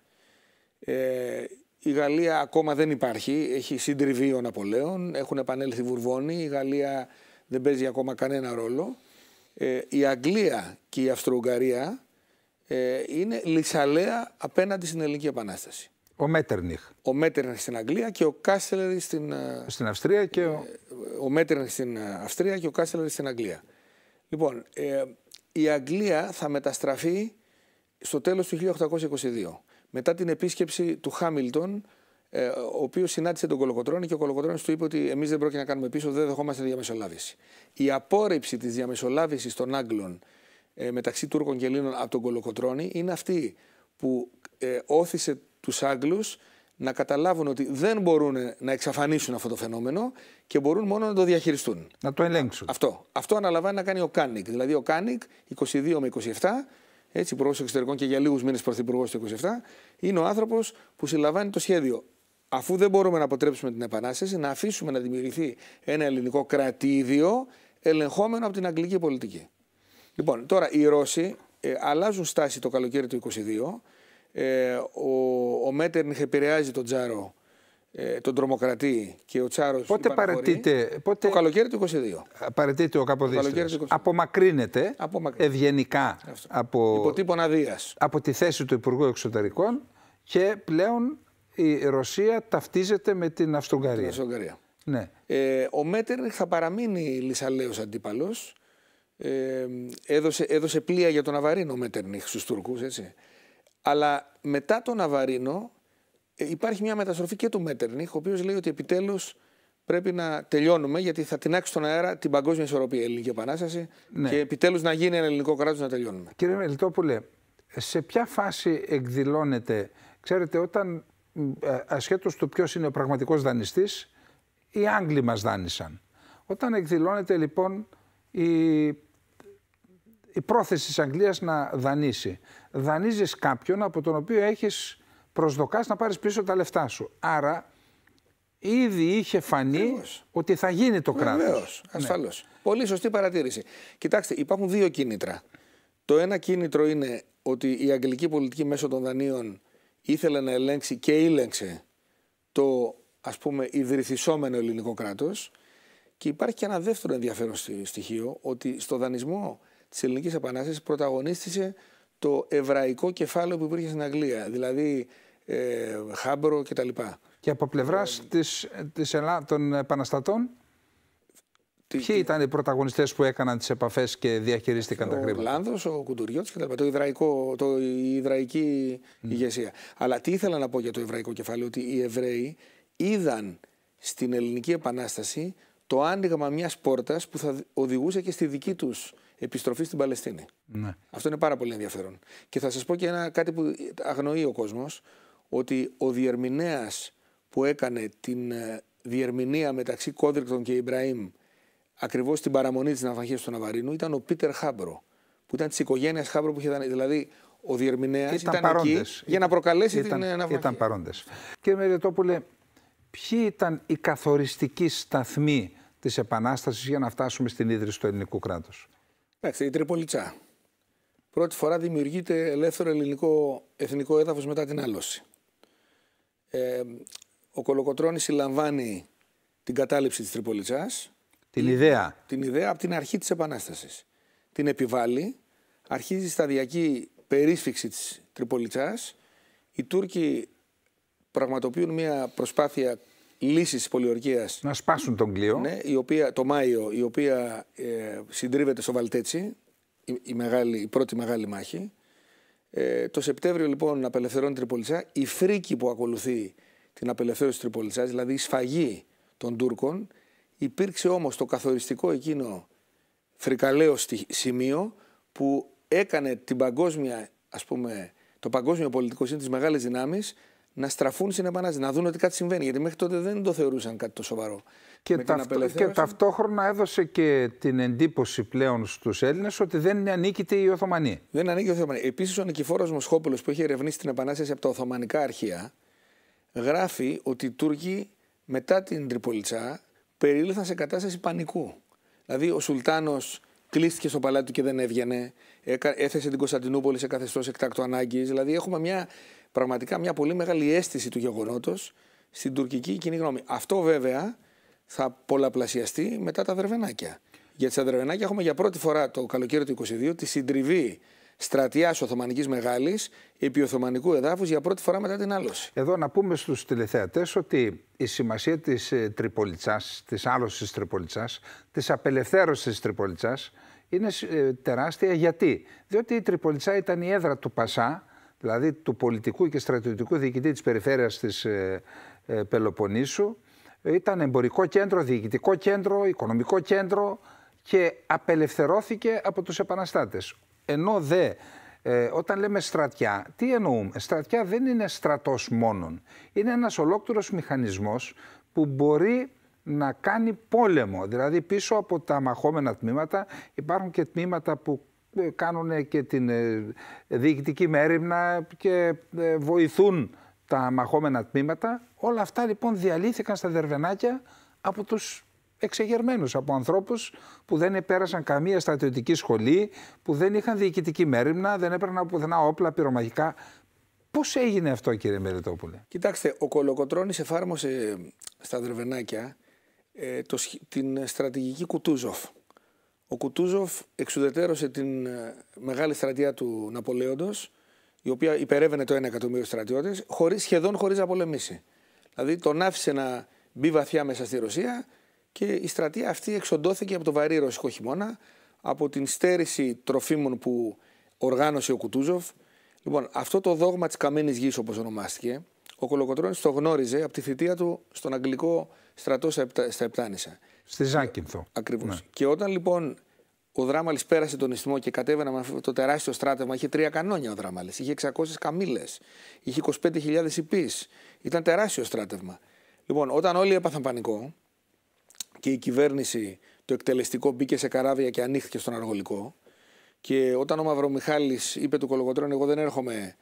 Ε, η Γαλλία ακόμα δεν υπάρχει, έχει συντριβεί ο Ναπολέων, έχουν επανέλθει Βουρβόνοι, η Γαλλία δεν παίζει ακόμα κανένα ρόλο. Ε, η Αγγλία και η Αυστροουγγαρία ε, είναι λυσαλέα απέναντι στην Ελληνική Επανάσταση. Ο Μέτερνιχ. Ο Μέτερνιχ στην Αγγλία και ο Κάσελερ στην. Ε, στην Αυστρία και ο. Ε, ο Μέτερνιχ στην ε, Αυστρία και ο Κάσελερ στην Αγγλία. Λοιπόν, η Αγγλία θα μεταστραφεί στο τέλος του 1822, μετά την επίσκεψη του Χάμιλτον, ο οποίος συνάντησε τον Κολοκοτρώνη και ο Κολοκοτρώνης του είπε ότι εμείς δεν πρόκειται να κάνουμε πίσω, δεν δεχόμαστε διαμεσολάβηση. Η απόρριψη της διαμεσολάβησης των Άγγλων μεταξύ Τούρκων και Ελλήνων από τον Κολοκοτρώνη είναι αυτή που ε, όθησε τους Άγγλους να καταλάβουν ότι δεν μπορούν να εξαφανίσουν αυτό το φαινόμενο και μπορούν μόνο να το διαχειριστούν. Να το ελέγξουν. Αυτό. Αυτό αναλαμβάνει να κάνει ο Κάνικ. Δηλαδή, ο Κάνικ 22 με 27, έτσι, υπουργός εξωτερικών και για λίγους μήνες πρωθυπουργός του 27, είναι ο άνθρωπος που συλλαμβάνει το σχέδιο. Αφού δεν μπορούμε να αποτρέψουμε την επανάσταση, να αφήσουμε να δημιουργηθεί ένα ελληνικό κρατήδιο ελεγχόμενο από την αγγλική πολιτική. Λοιπόν, τώρα οι Ρώσοι ε, αλλάζουν στάση το καλοκαίρι του 22 ε, ο, ο Μέτερνιχ επηρεάζει τον Τζάρο, ε, τον τρομοκρατή και ο Τσάρος. Πότε παρετείται. Πότε... Το καλοκαίρι του 22. Παρετείται ο Καποδίστρια. Απομακρύνεται, Απομακρύνεται ευγενικά από, από τη θέση του Υπουργού Εξωτερικών και πλέον η Ρωσία ταυτίζεται με την Αυστρογγαρία. Ναι. Ε, ο Μέτερνιχ θα παραμείνει λυσαλέο αντίπαλος. Ε, έδωσε, έδωσε πλοία για τον Αβαρίνο ο Μέτερνιχ στους Τούρκους, έτσι. Αλλά μετά τον Αβαρίνο ε, υπάρχει μια μεταστροφή και του Μέτερνιχ, ο οποίος λέει ότι επιτέλους πρέπει να τελειώνουμε, γιατί θα τεινάξει στον αέρα την παγκόσμια ισορροπία η Ελληνική Επανάσταση ναι. και επιτέλους να γίνει ένα ελληνικό κράτος να τελειώνουμε. Κύριε Μελιτόπουλε, σε ποια φάση εκδηλώνεται, ξέρετε, όταν ε, ασχέτως του ποιος είναι ο πραγματικός δανειστής, οι Άγγλοι μας δάνεισαν. Όταν εκδηλώνεται λοιπόν η, η πρόθεση της Αγγλίας να δανείσει δανείζεις κάποιον από τον οποίο έχεις προσδοκάσει να πάρεις πίσω τα λεφτά σου. Άρα ήδη είχε φανεί ότι θα γίνει το κράτος. Βεβαίως. Ναι. Ασφαλώς. Πολύ σωστή παρατήρηση. Κοιτάξτε, υπάρχουν δύο κίνητρα. Το ένα κίνητρο είναι ότι η αγγλική πολιτική μέσω των δανείων ήθελε να ελέγξει και ήλεγξε το ας πούμε ιδρυθισόμενο ελληνικό κράτος και υπάρχει και ένα δεύτερο ενδιαφέρον στοιχείο ότι στο δανεισμό της ελληνικής επανάστασης πρωταγωνίστησε το εβραϊκό κεφάλαιο που υπήρχε στην Αγγλία, δηλαδή ε, τα κτλ. Και από πλευράς ε, της, Ελλά... των επαναστατών, τι, ποιοι ήταν οι πρωταγωνιστές που έκαναν τις επαφές και διαχειρίστηκαν τα χρήματα. Ο Λάνδος, ο Κουντουριώτη κτλ. Το Ιδραϊκό, το, η Ιδραϊκή ηγεσία. Αλλά τι ήθελα να πω για το Εβραϊκό κεφάλαιο, ότι οι Εβραίοι είδαν στην Ελληνική Επανάσταση το άνοιγμα μιας πόρτας που θα οδηγούσε και στη δική τους επιστροφή στην Παλαιστίνη. Ναι. Αυτό είναι πάρα πολύ ενδιαφέρον. Και θα σας πω και ένα, κάτι που αγνοεί ο κόσμος, ότι ο διερμηνέας που έκανε την ε, διερμηνία μεταξύ Κόντρικτον και Ιμπραήμ ακριβώς στην παραμονή της ναυαγία του Ναβαρίνου ήταν ο Πίτερ Χάμπρο. Που ήταν της οικογένειας Χάμπρο που είχε. Δηλαδή, ο διερμηνέας ήταν, εκεί για να προκαλέσει ήταν, την ε, ναυαγία. Ήταν παρόντες. Κύριε Μεριωτόπουλε, ποιοι ήταν οι καθοριστικοί σταθμοί της Επανάστασης για να φτάσουμε στην ίδρυση του ελληνικού κράτους. Εντάξει, η Τριπολιτσά. Πρώτη φορά δημιουργείται ελεύθερο ελληνικό εθνικό έδαφος μετά την άλωση. Ε, ο Κολοκοτρώνης συλλαμβάνει την κατάληψη της Τριπολιτσά. Την ιδέα. Την ιδέα από την αρχή της Επανάστασης. Την επιβάλλει. Αρχίζει η σταδιακή περίσφυξη της Τριπολιτσά. Οι Τούρκοι πραγματοποιούν μια προσπάθεια λύση της πολιορκίας. Να σπάσουν τον κλειό. Ναι, η οποία, το Μάιο, η οποία ε, συντρίβεται στο Βαλτέτσι, η, μεγάλη, η πρώτη μεγάλη μάχη. Ε, το Σεπτέμβριο λοιπόν απελευθερώνει Τριπολιτσά. Η φρίκη που ακολουθεί την απελευθέρωση της Τριπολιτσά, δηλαδή η σφαγή των Τούρκων, υπήρξε όμως το καθοριστικό εκείνο φρικαλαίο σημείο που έκανε την ας πούμε, το παγκόσμιο πολιτικό σύνδεσμο της μεγάλης δυνάμεις να στραφούν στην επανάσταση, να δουν ότι κάτι συμβαίνει. Γιατί μέχρι τότε δεν το θεωρούσαν κάτι το σοβαρό. Και, ταυτόχρονα έδωσε και την εντύπωση πλέον στους Έλληνες ότι δεν ανήκεται η Οθωμανία. Δεν ανήκει η Οθωμανία. Επίσης, ο Νικηφόρος Μοσχόπουλος που έχει ερευνήσει την επανάσταση από τα Οθωμανικά αρχεία γράφει ότι οι Τούρκοι μετά την Τριπολιτσά περίλθαν σε κατάσταση πανικού. Δηλαδή, ο Σουλτάνος κλείστηκε στο παλάτι του και δεν έβγαινε. Έθεσε την Κωνσταντινούπολη σε καθεστώς εκτάκτου ανάγκης. Δηλαδή, έχουμε μια πραγματικά μια πολύ μεγάλη αίσθηση του γεγονότος στην τουρκική κοινή γνώμη. Αυτό βέβαια θα πολλαπλασιαστεί μετά τα δερβενάκια. Γιατί στα δερβενάκια έχουμε για πρώτη φορά το καλοκαίρι του 2022 τη συντριβή στρατιά Οθωμανικής Μεγάλης επί Οθωμανικού εδάφους για πρώτη φορά μετά την άλωση. Εδώ να πούμε στους τηλεθεατές ότι η σημασία της ε, Τριπολιτσά, της άλωσης της Τριπολιτσά, της απελευθέρωσης της Τριπολιτσά είναι ε, τεράστια. Γιατί? Διότι η Τριπολιτσά ήταν η έδρα του Πασά δηλαδή του πολιτικού και στρατιωτικού διοικητή της περιφέρειας της ε, ε, Πελοποννήσου. Ήταν εμπορικό κέντρο, διοικητικό κέντρο, οικονομικό κέντρο και απελευθερώθηκε από τους επαναστάτες. Ενώ δε ε, όταν λέμε στρατιά, τι εννοούμε. Στρατιά δεν είναι στρατός μόνον. Είναι ένας ολόκληρος μηχανισμός που μπορεί να κάνει πόλεμο. Δηλαδή πίσω από τα μαχόμενα τμήματα υπάρχουν και τμήματα που ε, κάνουν και την ε, διοικητική μέρημνα και ε, βοηθούν τα μαχόμενα τμήματα. Όλα αυτά λοιπόν διαλύθηκαν στα δερβενάκια από τους εξεγερμένους, από ανθρώπους που δεν επέρασαν καμία στρατιωτική σχολή, που δεν είχαν διοικητική μέρημνα, δεν έπαιρναν από πουθενά όπλα πυρομαχικά. Πώς έγινε αυτό κύριε Μελετόπουλε. Κοιτάξτε, ο Κολοκοτρώνης εφάρμοσε στα δερβενάκια το, την στρατηγική Κουτούζοφ. Ο Κουτούζοφ εξουδετερώσε την ε, μεγάλη στρατεία του Ναπολέοντος, η οποία υπερεύαινε το 1 εκατομμύριο στρατιώτες, σχεδόν χωρίς να πολεμήσει. Δηλαδή τον άφησε να μπει βαθιά μέσα στη Ρωσία και η στρατεία αυτή εξοντώθηκε από το βαρύ ρωσικό χειμώνα, από την στέρηση τροφίμων που οργάνωσε ο Κουτούζοφ. Λοιπόν, αυτό το δόγμα της καμένης γης όπως ονομάστηκε, ο Κολοκοτρώνης το γνώριζε από τη θητεία του στον Αγγλικό στρατό στα Επτάνησα. Στη Ζάκυνθο. Ακριβώς. Ναι. Και όταν λοιπόν ο Δράμαλης πέρασε τον ισθμό και κατέβαινα με αυτό το τεράστιο στράτευμα, είχε τρία κανόνια ο Δράμαλης. Είχε 600 καμίλε, είχε 25.000 υπή. Ήταν τεράστιο στράτευμα. Λοιπόν, όταν όλοι έπαθαν πανικό και η κυβέρνηση, το εκτελεστικό μπήκε σε καράβια και ανοίχθηκε στον αργολικό. Και όταν ο Μαυρομιχάλης είπε του κολογώτρον, εγώ δεν έρχομαι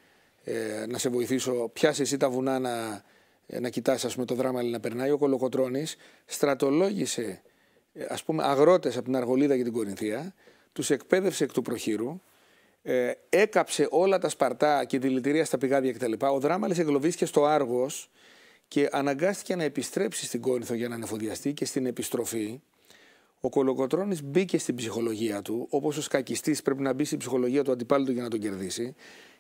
ε, να σε βοηθήσω, πιάσε εσύ τα βουνά να, ε, να κοιτάς ας πούμε, το δράμα να περνάει, ο Κολοκοτρώνης στρατολόγησε ε, ας πούμε, αγρότες από την Αργολίδα και την Κορινθία, τους εκπαίδευσε εκ του προχείρου, ε, έκαψε όλα τα σπαρτά και δηλητηρία στα πηγάδια κτλ. Ο Δράμαλης εγκλωβίστηκε στο Άργος και αναγκάστηκε να επιστρέψει στην Κόρινθο για να ανεφοδιαστεί και στην επιστροφή ο Κολοκοτρόνη μπήκε στην ψυχολογία του, όπως ο σκακιστής πρέπει να μπει στην ψυχολογία του αντιπάλου του για να τον κερδίσει,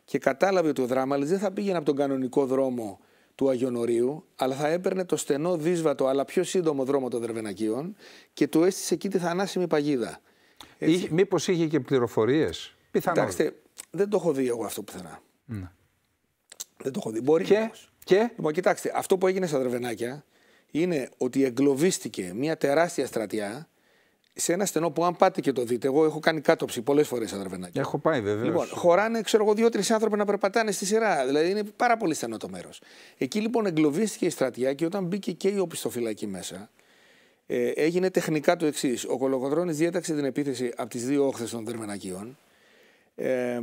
και κατάλαβε ότι ο Δράμαλης δεν θα πήγαινε από τον κανονικό δρόμο του Αγιονορίου, αλλά θα έπαιρνε το στενό δύσβατο, αλλά πιο σύντομο δρόμο των Δερβενακίων και του έστησε εκεί τη θανάσιμη παγίδα. Είχε, μήπως είχε και πληροφορίες. Πιθανόν. Κοιτάξτε, δεν το έχω δει εγώ αυτό πουθενά. Mm. Δεν το έχω δει. Μπορεί και, και... Λοιπόν, κοιτάξτε, αυτό που έγινε στα Δερβενάκια είναι ότι εγκλωβίστηκε μια τεράστια στρατιά σε ένα στενό που αν πάτε και το δείτε, εγώ έχω κάτωψη κάτοψη πολλές φορές αδερφενάκι. Έχω πάει βέβαια. Λοιπόν, χωράνε, ξέρω εγώ, δύο-τρει άνθρωποι να περπατάνε στη σειρά. Δηλαδή είναι πάρα πολύ στενό το μέρος. Εκεί λοιπόν εγκλωβίστηκε η στρατιά και όταν μπήκε και η οπισθοφυλακή μέσα, ε, έγινε τεχνικά το εξής. Ο Κολοκοντρόνη διέταξε την επίθεση από τις δύο όχθες των Δερμενακίων. Ε,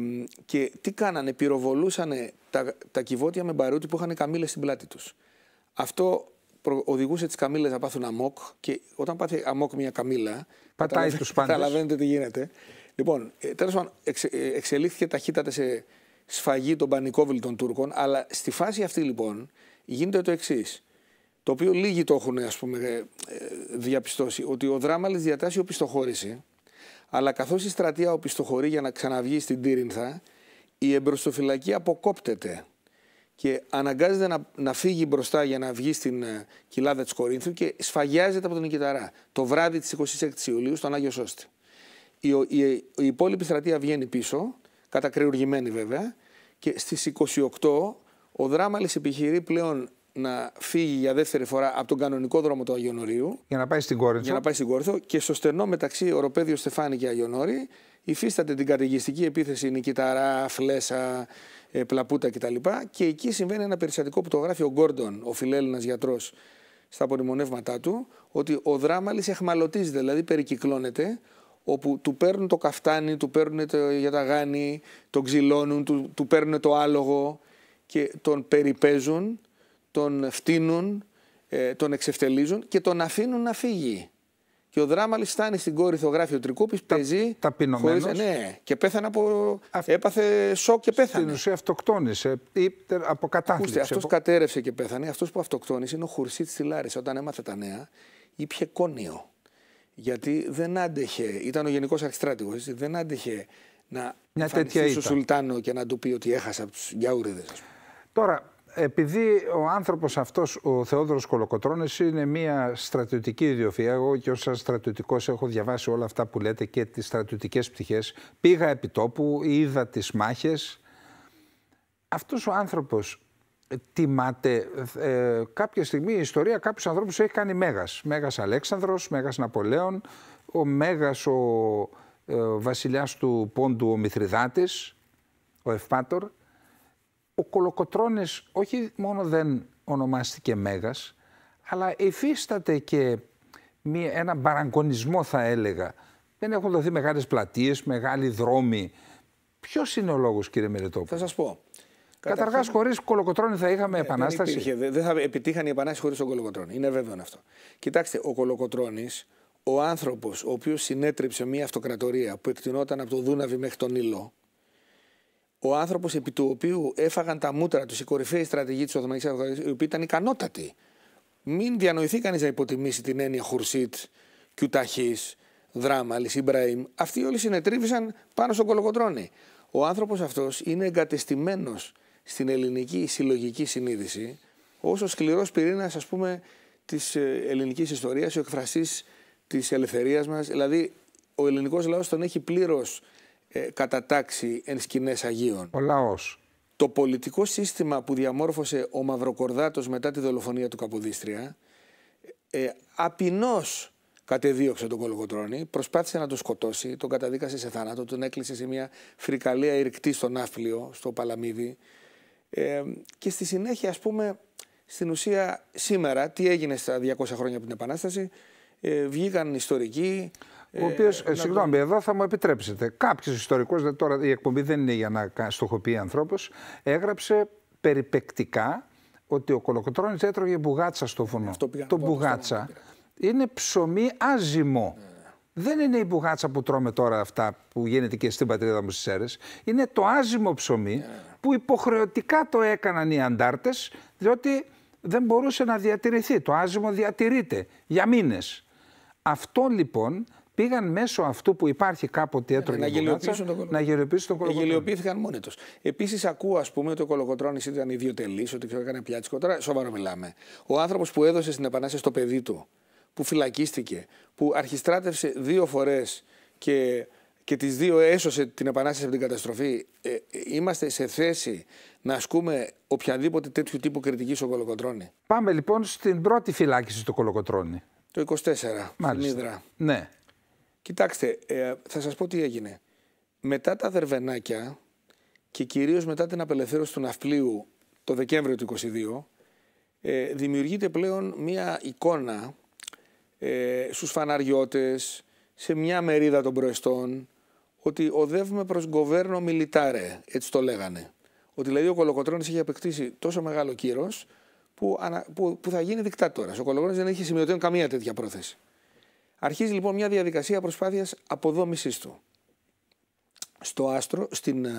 και τι κάνανε, πυροβολούσαν τα, τα κυβότια με μπαρούτι που είχαν καμίλε στην πλάτη τους. Αυτό οδηγούσε τις καμίλε να πάθουν αμόκ. Και όταν πάθει αμόκ μια καμίλα. Πατάει τους πάντες. Καταλαβαίνετε τι γίνεται. Λοιπόν, ε, τέλος πάντων, ε, εξελίχθηκε ταχύτατα σε σφαγή των πανικόβιλ των Τούρκων. Αλλά στη φάση αυτή λοιπόν γίνεται το εξής. Το οποίο λίγοι το έχουν ας πούμε, ε, διαπιστώσει. Ότι ο Δράμαλης διατάσσει οπισθοχώρηση. Αλλά καθώς η στρατεία οπισθοχωρεί για να ξαναβγεί στην Τύρινθα, η εμπροστοφυλακή αποκόπτεται και αναγκάζεται να, να φύγει μπροστά για να βγει στην ε, κοιλάδα της Κορίνθου και σφαγιάζεται από τον Νικηταρά το βράδυ της 26η Ιουλίου στον Άγιο Σώστη. Η, η, η υπόλοιπη στρατεία βγαίνει πίσω, κατακρεουργημένη βέβαια, και στις 28 ο Δράμαλης επιχειρεί πλέον να φύγει για δεύτερη φορά από τον κανονικό δρόμο του Αγιονορίου. Για να πάει στην Κόρινθο. Για να πάει στην και στο στενό μεταξύ Οροπέδιο Στεφάνη και Αγιονόρη υφίσταται την καταιγιστική επίθεση Νικηταρά, Φλέσα, ε, Πλαπούτα κτλ. Και εκεί συμβαίνει ένα περιστατικό που το γράφει ο Γκόρντον, ο φιλέλληνας γιατρός, στα απονημονεύματά του, ότι ο δράμαλη εχμαλωτίζεται, δηλαδή περικυκλώνεται, όπου του παίρνουν το καφτάνι, του παίρνουν το γιαταγάνι, τον ξυλώνουν, του, του παίρνουν το άλογο και τον περιπέζουν, τον φτύνουν, ε, τον εξευτελίζουν και τον αφήνουν να φύγει. Και ο δράμα φτάνει στην κόρη ηθογράφη ο Τρικούπης, παίζει. Ταπεινωμένος. ναι, και πέθανε από. Έπαθε σοκ και πέθανε. Στην ουσία αυτοκτόνησε ή αποκατάσταση. Αυτό απο... κατέρευσε και πέθανε. Αυτός που αυτοκτόνησε είναι ο Χουρσίτς τη Λάρισα. Όταν έμαθε τα νέα, ήπια κόνιο. Γιατί δεν άντεχε, ήταν ο Γενικός Αρχιστράτηγος, δεν άντεχε να Μια φανιστεί Σουλτάνο και να του πει ότι έχασα από τους Γιαούριδε. Τώρα, επειδή ο άνθρωπος αυτός, ο Θεόδωρος Κολοκοτρώνης, είναι μια στρατιωτική ιδιοφυΐα, εγώ και ως στρατιωτικός έχω διαβάσει όλα αυτά που λέτε και τις στρατιωτικές πτυχές, πήγα επί τόπου, είδα τις μάχες. Αυτός ο άνθρωπος τιμάται, ε, κάποια στιγμή η ιστορία κάποιους ανθρώπους έχει κάνει Μέγας. Μέγας Αλέξανδρος, Μέγας Ναπολέων, ο Μέγας ο ε, βασιλιάς του Πόντου ο Μηθριδάτης, ο Ευπάτορ ο Κολοκοτρώνης όχι μόνο δεν ονομάστηκε Μέγας, αλλά υφίσταται και μία, ένα παραγκονισμό θα έλεγα. Δεν έχουν δοθεί μεγάλες πλατείες, μεγάλοι δρόμοι. Ποιος είναι ο λόγος κύριε Μελετόπου. Θα σας πω. Καταρχάς, χωρίς κολοκοτρόνη θα είχαμε ε, επανάσταση. Δεν, υπήρχε, δεν θα επιτύχαν οι επανάσταση χωρίς τον κολοκοτρόνη. Είναι βέβαιο αυτό. Κοιτάξτε, ο κολοκοτρόνης, ο άνθρωπος ο οποίος συνέτριψε μια αυτοκρατορία που εκτινόταν από το Δούναβι μέχρι τον Ήλο, ο άνθρωπος επί του οποίου έφαγαν τα μούτρα τους οι κορυφαίοι στρατηγοί της Οθωμανικής Αυτοκρατορία, οι οποίοι ήταν ικανότατοι. Μην διανοηθεί κανείς να υποτιμήσει την έννοια Χουρσίτ, Κιουταχής, Δράμα, Ιμπραήμ. Αυτοί όλοι συνετρίβησαν πάνω στον Κολοκοτρόνη. Ο άνθρωπος αυτός είναι εγκατεστημένος στην ελληνική συλλογική συνείδηση ως ο σκληρός πυρήνας, ας πούμε, της ε, ελληνικής ιστορίας, ο εκφραστής της ελευθερίας μας. Δηλαδή, ο ελληνικός λαός τον έχει πλήρως ε, τάξη εν σκηνές Αγίων. Ο λαός. Το πολιτικό σύστημα που διαμόρφωσε ο Μαυροκορδάτος μετά τη δολοφονία του Καποδίστρια ε, απεινώς κατεδίωξε τον Κολοκοτρώνη, προσπάθησε να τον σκοτώσει, τον καταδίκασε σε θάνατο, τον έκλεισε σε μια φρικαλία ηρκτή στο Ναύπλιο, στο Παλαμίδι. Ε, και στη συνέχεια, ας πούμε, στην ουσία σήμερα, τι έγινε στα 200 χρόνια από την Επανάσταση, ε, βγήκαν ιστορικοί. Ο ε, οποίος, ε, συγγνώμη, εδώ θα μου επιτρέψετε. Κάποιος ιστορικός, τώρα η εκπομπή δεν είναι για να στοχοποιεί ανθρώπους, έγραψε περιπεκτικά ότι ο Κολοκοτρόνη έτρωγε μπουγάτσα στο βουνό. Αυτό πήγαν, το μπουγάτσα είναι ψωμί άζυμο. Ναι. Δεν είναι η μπουγάτσα που τρώμε τώρα αυτά που γίνεται και στην πατρίδα μου στις Σέρες. Είναι το άζυμο ψωμί ναι. που υποχρεωτικά το έκαναν οι αντάρτες διότι δεν μπορούσε να διατηρηθεί. Το άζυμο διατηρείται για μήνες. Αυτό λοιπόν πήγαν μέσω αυτού που υπάρχει κάποτε ε, έτρωγε να γελιοποιήσουν τον, να γελιοποιήσουν τον Γελιοποιήθηκαν μόνοι τους. Επίσης, ακούω, ας πούμε, ότι ο Κολοκοτρόνης ήταν ιδιοτελή, ότι ξέρω, έκανε πιάτσικο. Τώρα, σοβαρό μιλάμε. Ο άνθρωπος που έδωσε στην επανάσταση στο παιδί του, που φυλακίστηκε, που αρχιστράτευσε δύο φορές και, και τις δύο έσωσε την επανάσταση από την καταστροφή. Ε, είμαστε σε θέση να ασκούμε οποιαδήποτε τέτοιου τύπου κριτική στο Κολοκοτρόνη. Πάμε λοιπόν στην πρώτη φυλάκιση του Κολοκοτρόνη το 24, Μάλιστα. Ναι. Κοιτάξτε, ε, θα σας πω τι έγινε. Μετά τα δερβενάκια και κυρίως μετά την απελευθέρωση του ναυπλίου το Δεκέμβριο του 22, ε, δημιουργείται πλέον μία εικόνα ε, στους φαναριώτες, σε μια μερίδα των προεστών, ότι οδεύουμε προς γκοβέρνο μιλιτάρε, έτσι το λέγανε. Ότι δηλαδή ο Κολοκοτρώνης είχε απεκτήσει τόσο μεγάλο κύρος, που, ανα, που, θα γίνει δικτάτορα. Ο Κολοκόνη δεν είχε σημειωτέων καμία τέτοια πρόθεση. Αρχίζει λοιπόν μια διαδικασία προσπάθειας αποδόμησής του. Στο άστρο, στην, ε,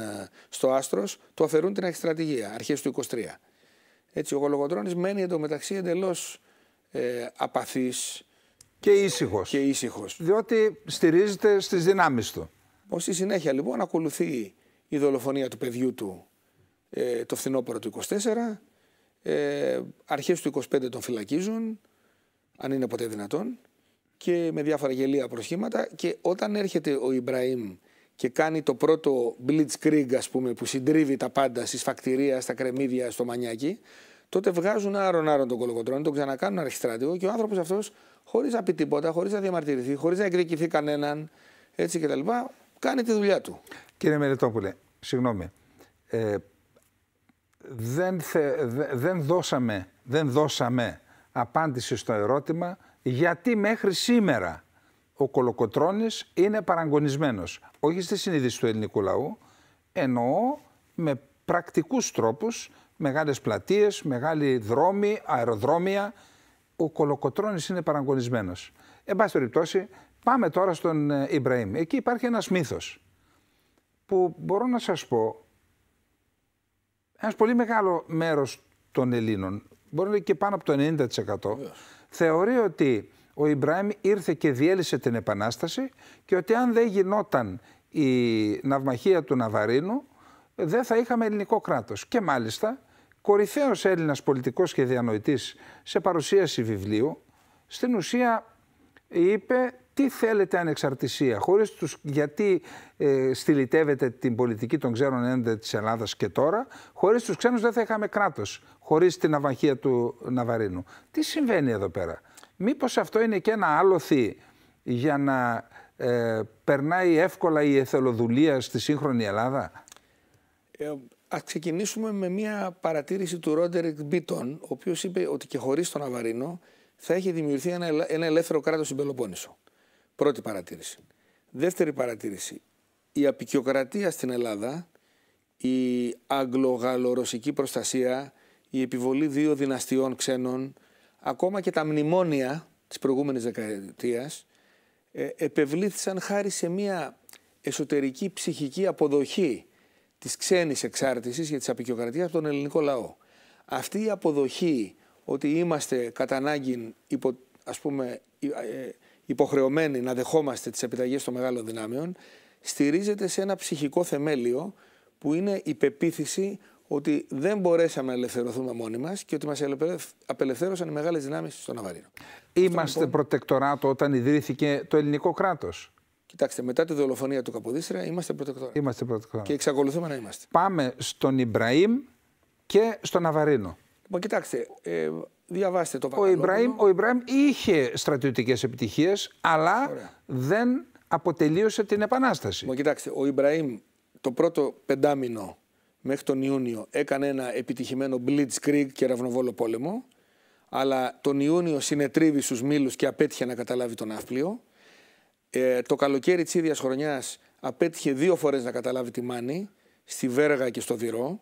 στο άστρος, του αφαιρούν την στρατηγία, αρχές του 23. Έτσι, ο Κολογοντρόνη μένει εντωμεταξύ εντελώς ε, απαθής. Και ήσυχος. Και ήσυχος. Διότι στηρίζεται στις δυνάμεις του. Ως στη συνέχεια λοιπόν ακολουθεί η δολοφονία του παιδιού του ε, το φθινόπωρο του 24 ε, αρχές του 25 τον φυλακίζουν, αν είναι ποτέ δυνατόν, και με διάφορα γελία προσχήματα. Και όταν έρχεται ο Ιμπραήμ και κάνει το πρώτο blitzkrieg, ας πούμε, που συντρίβει τα πάντα στις φακτηρίες, στα κρεμμύδια, στο μανιάκι, τότε βγάζουν άρον-άρον τον κολοκοτρόνη, τον ξανακάνουν αρχιστράτηγο και ο άνθρωπος αυτός, χωρίς να πει τίποτα, χωρίς να διαμαρτυρηθεί, χωρίς να εκδικηθεί κανέναν, έτσι κτλ., κάνει τη δουλειά του. Κύριε Μελετόπουλε, συγγνώμη. Ε, δεν, δεν, δώσαμε, δεν δώσαμε απάντηση στο ερώτημα γιατί μέχρι σήμερα ο Κολοκοτρώνης είναι παραγωνισμένος. Όχι στη συνείδηση του ελληνικού λαού, εννοώ με πρακτικούς τρόπους, μεγάλες πλατείες, μεγάλοι δρόμοι, αεροδρόμια. Ο Κολοκοτρώνης είναι παραγωνισμένος. Εν πάση περιπτώσει, πάμε τώρα στον ε, Ιμπραήμ. Εκεί υπάρχει ένας μύθος που μπορώ να σας πω ένας πολύ μεγάλο μέρος των Ελλήνων, μπορεί να λέει και πάνω από το 90%, θεωρεί ότι ο Ιμπραήμ ήρθε και διέλυσε την Επανάσταση και ότι αν δεν γινόταν η ναυμαχία του Ναβαρίνου, δεν θα είχαμε ελληνικό κράτος. Και μάλιστα κορυφαίος Έλληνας πολιτικός και διανοητής σε παρουσίαση βιβλίου, στην ουσία είπε τι θέλετε ανεξαρτησία, χωρίς τους, γιατί ε, στυλιτεύετε την πολιτική των ξένων έντε της Ελλάδας και τώρα, χωρίς τους ξένους δεν θα είχαμε κράτος, χωρίς την ναυαγία του Ναβαρίνου. Τι συμβαίνει εδώ πέρα. Μήπως αυτό είναι και ένα άλοθη για να ε, περνάει εύκολα η εθελοδουλία στη σύγχρονη Ελλάδα. Ε, ας ξεκινήσουμε με μια παρατήρηση του Ρόντερικ Μπίτον, ο οποίος είπε ότι και χωρίς τον Ναβαρίνο θα έχει δημιουργηθεί ένα, ελεύθερο κράτος στην Πελοπόννησο. Πρώτη παρατήρηση. Δεύτερη παρατήρηση. Η απεικιοκρατία στην Ελλάδα, η αγγλογαλλορωσική προστασία, η επιβολή δύο δυναστιών ξένων, ακόμα και τα μνημόνια της προηγούμενης δεκαετίας, ε, επευλήθησαν χάρη σε μια εσωτερική ψυχική αποδοχή της ξένης εξάρτησης για της απεικιοκρατίας από τον ελληνικό λαό. Αυτή η αποδοχή ότι είμαστε κατά ανάγκη υπό, ας πούμε, ε, ε, υποχρεωμένοι να δεχόμαστε τις επιταγές των μεγάλων δυνάμεων, στηρίζεται σε ένα ψυχικό θεμέλιο που είναι η πεποίθηση ότι δεν μπορέσαμε να ελευθερωθούμε μόνοι μας και ότι μας απελευθέρωσαν οι μεγάλες δυνάμεις στο Ναβαρίνο. Είμαστε λοιπόν... προτεκτοράτο όταν ιδρύθηκε το ελληνικό κράτος. Κοιτάξτε, μετά τη δολοφονία του Καποδίστρια είμαστε προτεκτοράτο. Είμαστε προτεκτοράτο. Και εξακολουθούμε να είμαστε. Πάμε στον Ιμπραήμ και στον Ναβαρίνο. Λοιπόν, κοιτάξτε, ε, Διαβάστε το Ο Ιμπραήμ, είχε στρατιωτικές επιτυχίες, αλλά Ωραία. δεν αποτελείωσε την επανάσταση. Μα κοιτάξτε, ο Ιμπραήμ το πρώτο πεντάμινο μέχρι τον Ιούνιο έκανε ένα επιτυχημένο blitzkrieg και ραυνοβόλο πόλεμο, αλλά τον Ιούνιο συνετρίβει στους μήλους και απέτυχε να καταλάβει τον Αύπλιο. Ε, το καλοκαίρι της ίδιας χρονιάς απέτυχε δύο φορές να καταλάβει τη Μάνη, στη Βέργα και στο Δυρό.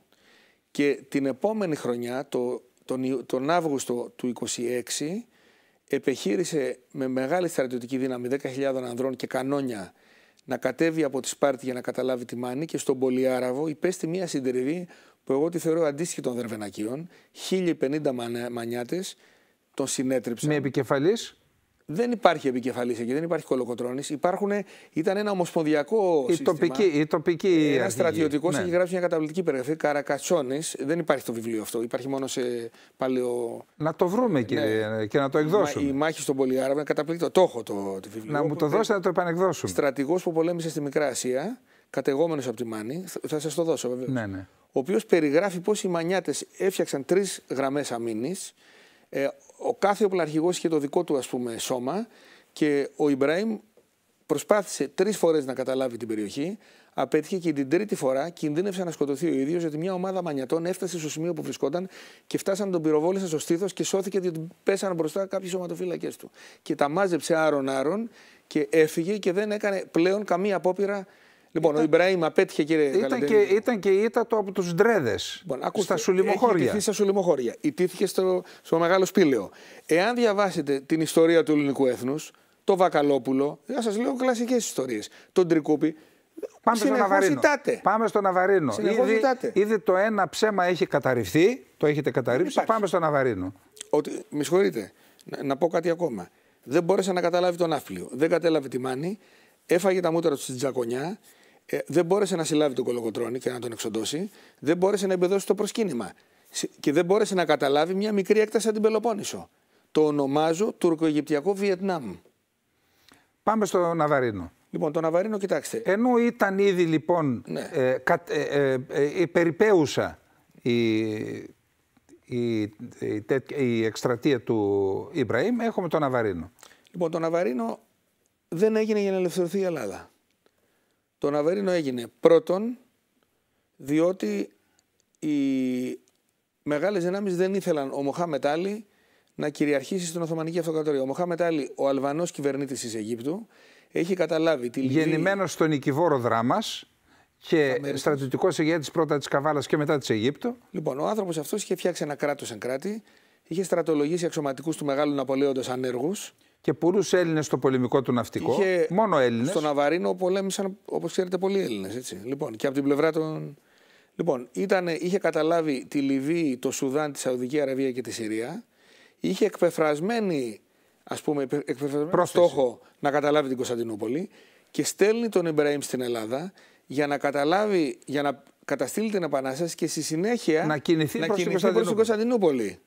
Και την επόμενη χρονιά, το τον, τον Αύγουστο του 26 επεχείρησε με μεγάλη στρατιωτική δύναμη 10.000 ανδρών και κανόνια να κατέβει από τη Σπάρτη για να καταλάβει τη Μάνη και στον Πολυάραβο υπέστη μια συντριβή που εγώ τη θεωρώ αντίστοιχη των Δερβενακίων. 1050 μανιάτες τον συνέτριψαν. Με επικεφαλής δεν υπάρχει επικεφαλής εκεί, δεν υπάρχει κολοκοτρόνη. Ήταν ένα ομοσπονδιακό η Τοπική, η τοπική ε, ένας στρατιωτικός ναι. έχει γράψει μια καταπληκτική περιγραφή. Καρακατσόνης. Δεν υπάρχει το βιβλίο αυτό. Υπάρχει μόνο σε παλαιό. Να το βρούμε ναι. και, να το εκδώσουμε. Η μάχη στον Πολυάραβο, είναι καταπληκτικό. Το έχω το, βιβλίο. Να μου το ε, δώσετε να το επανεκδώσουμε. Στρατηγός που πολέμησε στη Μικρά Ασία, κατεγόμενος από τη Μάνη. Θα σας το δώσω βέβαια. Ναι, ναι. Ο οποίος περιγράφει πώς οι Μανιάτες έφτιαξαν τρεις γραμμές αμήνης. Ε, ο κάθε οπλαρχηγός είχε το δικό του ας πούμε σώμα και ο Ιμπραήμ προσπάθησε τρεις φορές να καταλάβει την περιοχή, απέτυχε και την τρίτη φορά κινδύνευσε να σκοτωθεί ο ίδιος, γιατί μια ομάδα μανιατών έφτασε στο σημείο που βρισκόταν και φτάσαν τον πυροβόλησαν στο στήθος και σώθηκε διότι πέσαν μπροστά κάποιοι σωματοφύλακε του. Και τα μάζεψε άρον-άρον και έφυγε και δεν έκανε πλέον καμία απόπειρα Λοιπόν, ήταν... ο Ιμπραήμ απέτυχε, κύριε ήταν και, ήταν και η ήττα του από τους Ντρέδες. Λοιπόν, στα Σουλημοχώρια. Έχει στα Σουλημοχώρια. Ιτήθηκε στο, στο Μεγάλο Σπήλαιο. Εάν διαβάσετε την ιστορία του ελληνικού έθνους, το Βακαλόπουλο, θα σας λέω κλασικές ιστορίες. Τον τρικούπι. Πάμε στον Ναβαρίνο. Ζητάτε. Πάμε στο Ναβαρίνο. Ήδη, ήδη, το ένα ψέμα έχει καταρριφθεί, το έχετε καταρρύψει. Πάμε στο Ναβαρίνο. Ότι, με συγχωρείτε, να, να, πω κάτι ακόμα. Δεν μπόρεσε να καταλάβει τον Άφλιο. Δεν κατέλαβε τη Μάνη. Έφαγε τα μούτρα του στην Τζακονιά. Ε, δεν μπόρεσε να συλλάβει τον κολοκοτρόνη και να τον εξοντώσει, δεν μπόρεσε να εμπεδώσει το προσκύνημα και δεν μπόρεσε να καταλάβει μια μικρή έκταση από την Πελοπόννησο. Το ονομάζω τουρκοαιγυπτιακό Βιετνάμ. Πάμε στο Ναβαρίνο. Λοιπόν, το Ναβαρίνο, κοιτάξτε. Ενώ ήταν ήδη λοιπόν ναι. ε, ε, ε περιπέουσα η, η, η, η εκστρατεία του Ιμπραήμ, έχουμε το Ναβαρίνο. Λοιπόν, το Ναβαρίνο δεν έγινε για να ελευθερωθεί η Ελλάδα. Το Ναβερίνο έγινε πρώτον διότι οι μεγάλες δυνάμεις δεν ήθελαν ο Μοχάμετ Άλλη να κυριαρχήσει στην Οθωμανική Αυτοκρατορία. Ο Μοχάμετ Άλλη, ο Αλβανός κυβερνήτης της Αιγύπτου, έχει καταλάβει τη Λιβύη... Γεννημένος στον οικιβόρο δράμας και στρατιωτικός ηγέτης πρώτα της Καβάλας και μετά της Αιγύπτου. Λοιπόν, ο άνθρωπος αυτός είχε φτιάξει ένα κράτος εν κράτη, είχε στρατολογήσει αξιωματικούς του μεγάλου Ναπολέοντα ανέργους και πολλούς Έλληνες στο πολεμικό του ναυτικό. Είχε... Μόνο Έλληνες. Στο Ναβαρίνο πολέμησαν, όπως ξέρετε, πολλοί Έλληνες. Λοιπόν, και από την πλευρά των. Λοιπόν, είχε καταλάβει τη Λιβύη, το Σουδάν, τη Σαουδική Αραβία και τη Συρία. Είχε εκπεφρασμένη, ας πούμε, εκπεφρασμένο στόχο να καταλάβει την Κωνσταντινούπολη και στέλνει τον Ιμπραήμ στην Ελλάδα για να καταλάβει, για να καταστήλει την επανάσταση και στη συνέχεια να κινηθεί, να προς την Κωνσταντινούπολη.